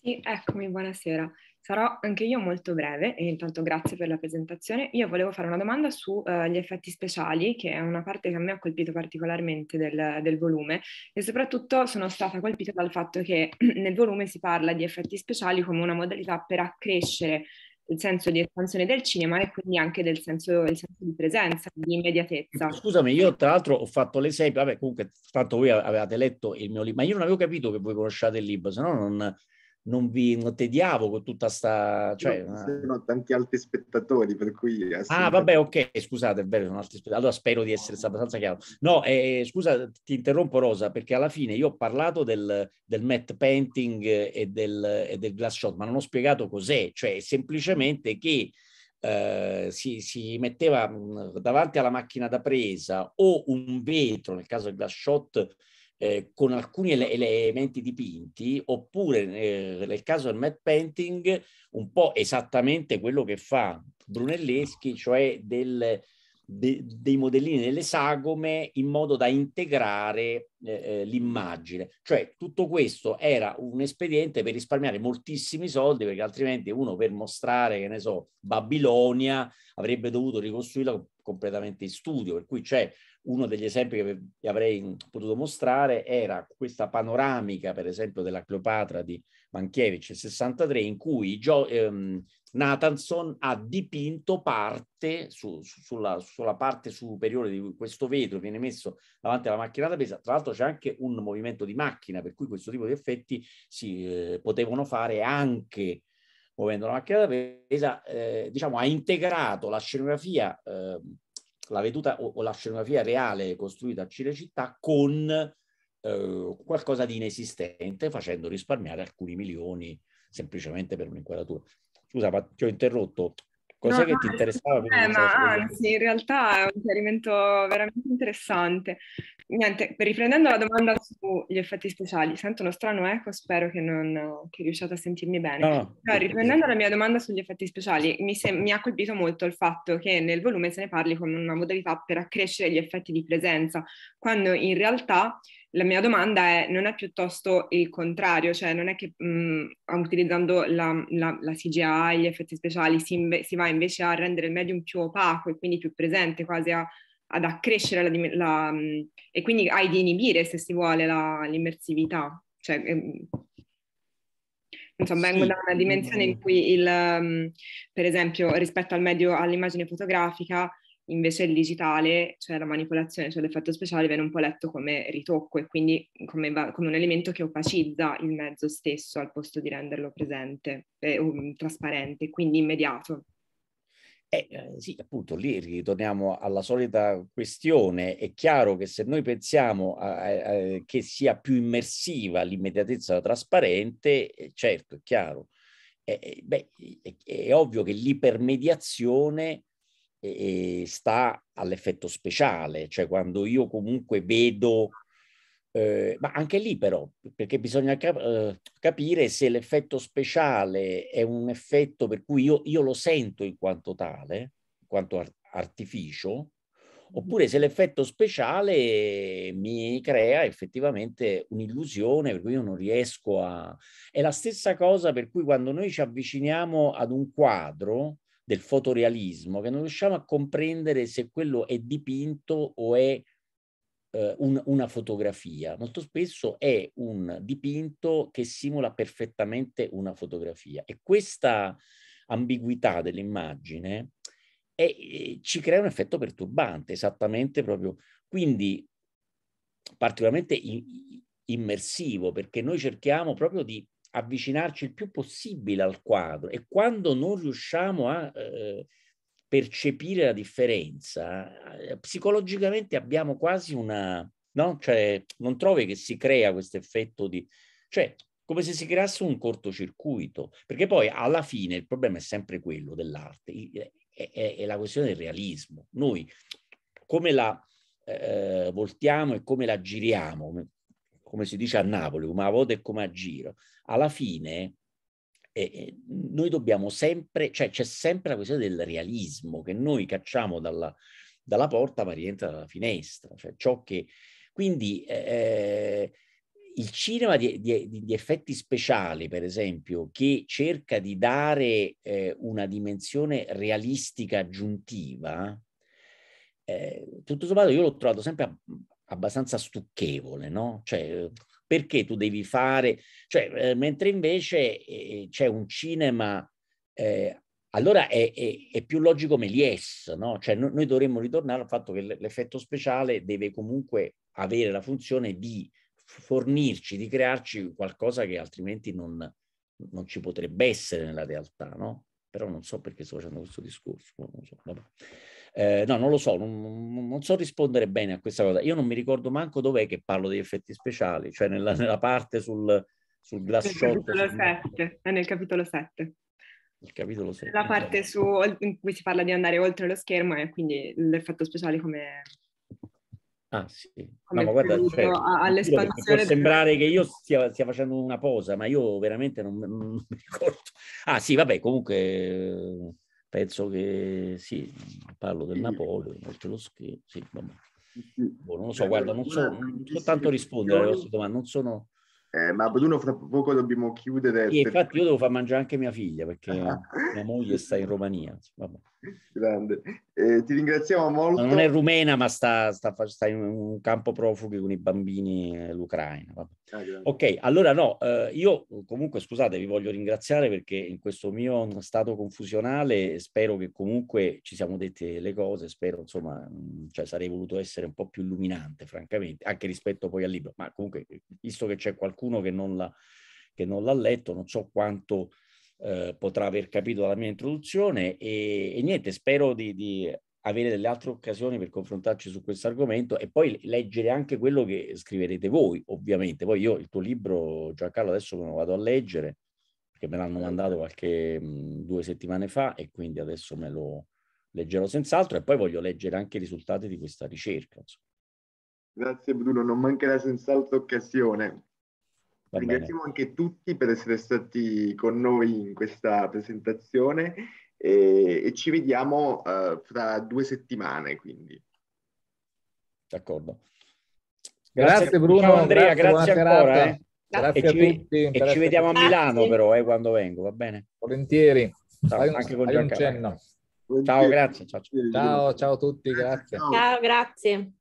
Sì, eccomi, buonasera. Sarò anche io molto breve e intanto grazie per la presentazione. Io volevo fare una domanda sugli eh, uh, effetti speciali, che è una parte che a me ha colpito particolarmente del, del, volume e soprattutto sono stata colpita dal fatto che nel volume si parla di effetti speciali come una modalità per accrescere il senso di espansione del cinema e quindi anche del senso, senso di presenza, di immediatezza. Scusami, io tra l'altro ho fatto l'esempio, vabbè comunque tanto voi avevate letto il mio libro, ma io non avevo capito che voi conosciate il libro, se no non, non vi non tediavo con tutta sta... Cioè, no, eh. sono tanti altri spettatori, per cui... Ah, vabbè, ok, scusate, è vero, sono altri spettatori. Allora spero di essere stato abbastanza chiaro. No, eh, eh, scusa, ti interrompo Rosa, perché alla fine io ho parlato del, del matte painting e del, e del glass shot, ma non ho spiegato cos'è, cioè semplicemente che... Uh, si, si, metteva mm, davanti alla macchina da presa o un vetro, nel caso del glass shot, eh, con alcuni ele- elementi dipinti, oppure eh, nel caso del matte painting, un po' esattamente quello che fa Brunelleschi, cioè del, de- dei modellini delle sagome in modo da integrare eh, eh l'immagine. Cioè tutto questo era un espediente per risparmiare moltissimi soldi, perché altrimenti uno per mostrare, che ne so, Babilonia avrebbe dovuto ricostruirla completamente in studio, per cui c'è uno degli esempi che vi avrei potuto mostrare era questa panoramica, per esempio, della Cleopatra di Mankiewicz, il 63, in cui jo, ehm, Nathanson ha dipinto parte, su, su, sulla, sulla, parte superiore di questo vetro viene messo davanti alla macchina da pesa, tra l'altro c'è anche un movimento di macchina, per cui questo tipo di effetti si eh, potevano fare anche muovendo la macchina da pesa, eh, diciamo, ha integrato la scenografia eh, la veduta o, o la scenografia reale costruita a Cinecittà con eh, qualcosa di inesistente, facendo risparmiare alcuni milioni semplicemente per un'inquadratura. Scusa, ma ti ho interrotto. Cos'è no, che ti interessava? Eh, ma anzi, in realtà è un chiarimento veramente interessante. Niente, riprendendo la domanda sugli effetti speciali, sento uno strano eco, spero che, non, che riusciate a sentirmi bene. No. Però, riprendendo la mia domanda sugli effetti speciali, mi, se- mi, ha colpito molto il fatto che nel volume se ne parli come una modalità per accrescere gli effetti di presenza, quando in realtà la mia domanda è, non è piuttosto il contrario, cioè non è che mh, mm, utilizzando la, la, la CGI, gli effetti speciali, si, inve- si va invece a rendere il medium più opaco e quindi più presente, quasi a ad accrescere la, la, mm, e quindi hai di inibire, se si vuole, la, l'immersività. Cioè, ehm, so, vengo sì. da una dimensione in cui, il, mm, per esempio, rispetto al medio, all'immagine fotografica, invece il digitale, cioè la manipolazione, cioè l'effetto speciale, viene un po' letto come ritocco e quindi come, come un elemento che opacizza il mezzo stesso al posto di renderlo presente, eh, mm, trasparente, quindi immediato. Eh, eh, sì, appunto, lì ritorniamo alla solita questione. È chiaro che se noi pensiamo a, a, a, che sia più immersiva l'immediatezza trasparente, eh, certo, è chiaro. Eh, eh beh, è, è, ovvio che l'ipermediazione eh, sta all'effetto speciale, cioè quando io comunque vedo eh, ma anche lì però, perché bisogna cap- eh, capire se l'effetto speciale è un effetto per cui io, io lo sento in quanto tale, in quanto ar- artificio, mm-hmm. oppure se l'effetto speciale mi crea effettivamente un'illusione per cui io non riesco a... È la stessa cosa per cui quando noi ci avviciniamo ad un quadro del fotorealismo, che non riusciamo a comprendere se quello è dipinto o è eh, un, una fotografia, molto spesso è un dipinto che simula perfettamente una fotografia e questa ambiguità dell'immagine è, è, eh, ci crea un effetto perturbante, esattamente proprio. Quindi particolarmente in, immersivo perché noi cerchiamo proprio di avvicinarci il più possibile al quadro e quando non riusciamo a eh, percepire la differenza, eh, psicologicamente abbiamo quasi una... No? Cioè, non trovi che si crea questo effetto di... Cioè, come se si creasse un cortocircuito, perché poi alla fine il problema è sempre quello dell'arte, eh, è, è, è la questione del realismo. Noi come la eh, voltiamo e come la giriamo, come, si dice a Napoli, come a vota e come a giro, alla fine eh, noi dobbiamo sempre, cioè c'è sempre la questione del realismo che noi cacciamo dalla, dalla porta ma rientra dalla finestra, cioè ciò che... Quindi eh, eh il cinema di, di, di, effetti speciali, per esempio, che cerca di dare eh, una dimensione realistica aggiuntiva, eh, tutto sommato io l'ho trovato sempre abbastanza stucchevole, no? Cioè, perché tu devi fare, cioè, eh, mentre invece eh, eh, c'è un cinema, eh, allora è, è, è, più logico Méliès, no? Cioè no, noi dovremmo ritornare al fatto che l'effetto speciale deve comunque avere la funzione di fornirci, di crearci qualcosa che altrimenti non, non ci potrebbe essere nella realtà, no? Però non so perché sto facendo questo discorso. So. Eh, no, non lo so, non, non, so rispondere bene a questa cosa. Io non mi ricordo manco dov'è che parlo degli effetti speciali, cioè nella, nella parte sul, sul glass nel shot. Capitolo sul... 7, è nel capitolo 7. Il capitolo 7. La parte su, in cui si parla di andare oltre lo schermo e quindi l'effetto speciale come... Ah sì, come no, ma guarda, cioè, all'espansione... Può sembrare che io stia, stia, facendo una posa, ma io veramente non, mi ricordo. Ah sì, vabbè, comunque penso che sì, parlo del Napoli, oltre lo schifo, sì, boh, non lo so, guarda, non so, non so tanto rispondere alle vostre domande, non sono... Eh, ma Bruno, fra poco dobbiamo chiudere. Sì, infatti, io devo far mangiare anche mia figlia perché mia moglie sta in Romania. Vabbè. Grande. Eh, ti ringraziamo molto. Non è rumena, ma sta, sta, sta, in un campo profughi con i bambini eh, l'Ucraina. Ah, ok, allora no, eh, io comunque scusate, vi voglio ringraziare perché in questo mio stato confusionale spero che comunque ci siamo dette le cose, spero insomma, mm, cioè, sarei voluto essere un po' più illuminante, francamente, anche rispetto poi al libro, ma comunque, visto che c'è qualcuno che non l'ha, che non l'ha letto, non so quanto eh, potrà aver capito la mia introduzione e, e niente, spero di, di, avere delle altre occasioni per confrontarci su questo argomento e poi leggere anche quello che scriverete voi, ovviamente. Poi io il tuo libro, Giancarlo, adesso me lo vado a leggere perché me l'hanno certo. mandato qualche mh, mm, due settimane fa e quindi adesso me lo leggerò senz'altro e poi voglio leggere anche i risultati di questa ricerca. Insomma. Grazie Bruno, non mancherà senz'altro occasione. Va Ringraziamo bene. anche tutti per essere stati con noi in questa presentazione e, e ci vediamo uh, fra due settimane quindi. D'accordo. Grazie, grazie Bruno, ciao Andrea, grazie, grazie ancora. Eh. Grazie e a ci, tutti. E ci vediamo a Milano però eh, quando vengo, va bene? Volentieri. Ciao, un, anche con Giancarlo. Ciao, grazie. Ciao, ciao. ciao, a tutti, grazie. Ciao, grazie.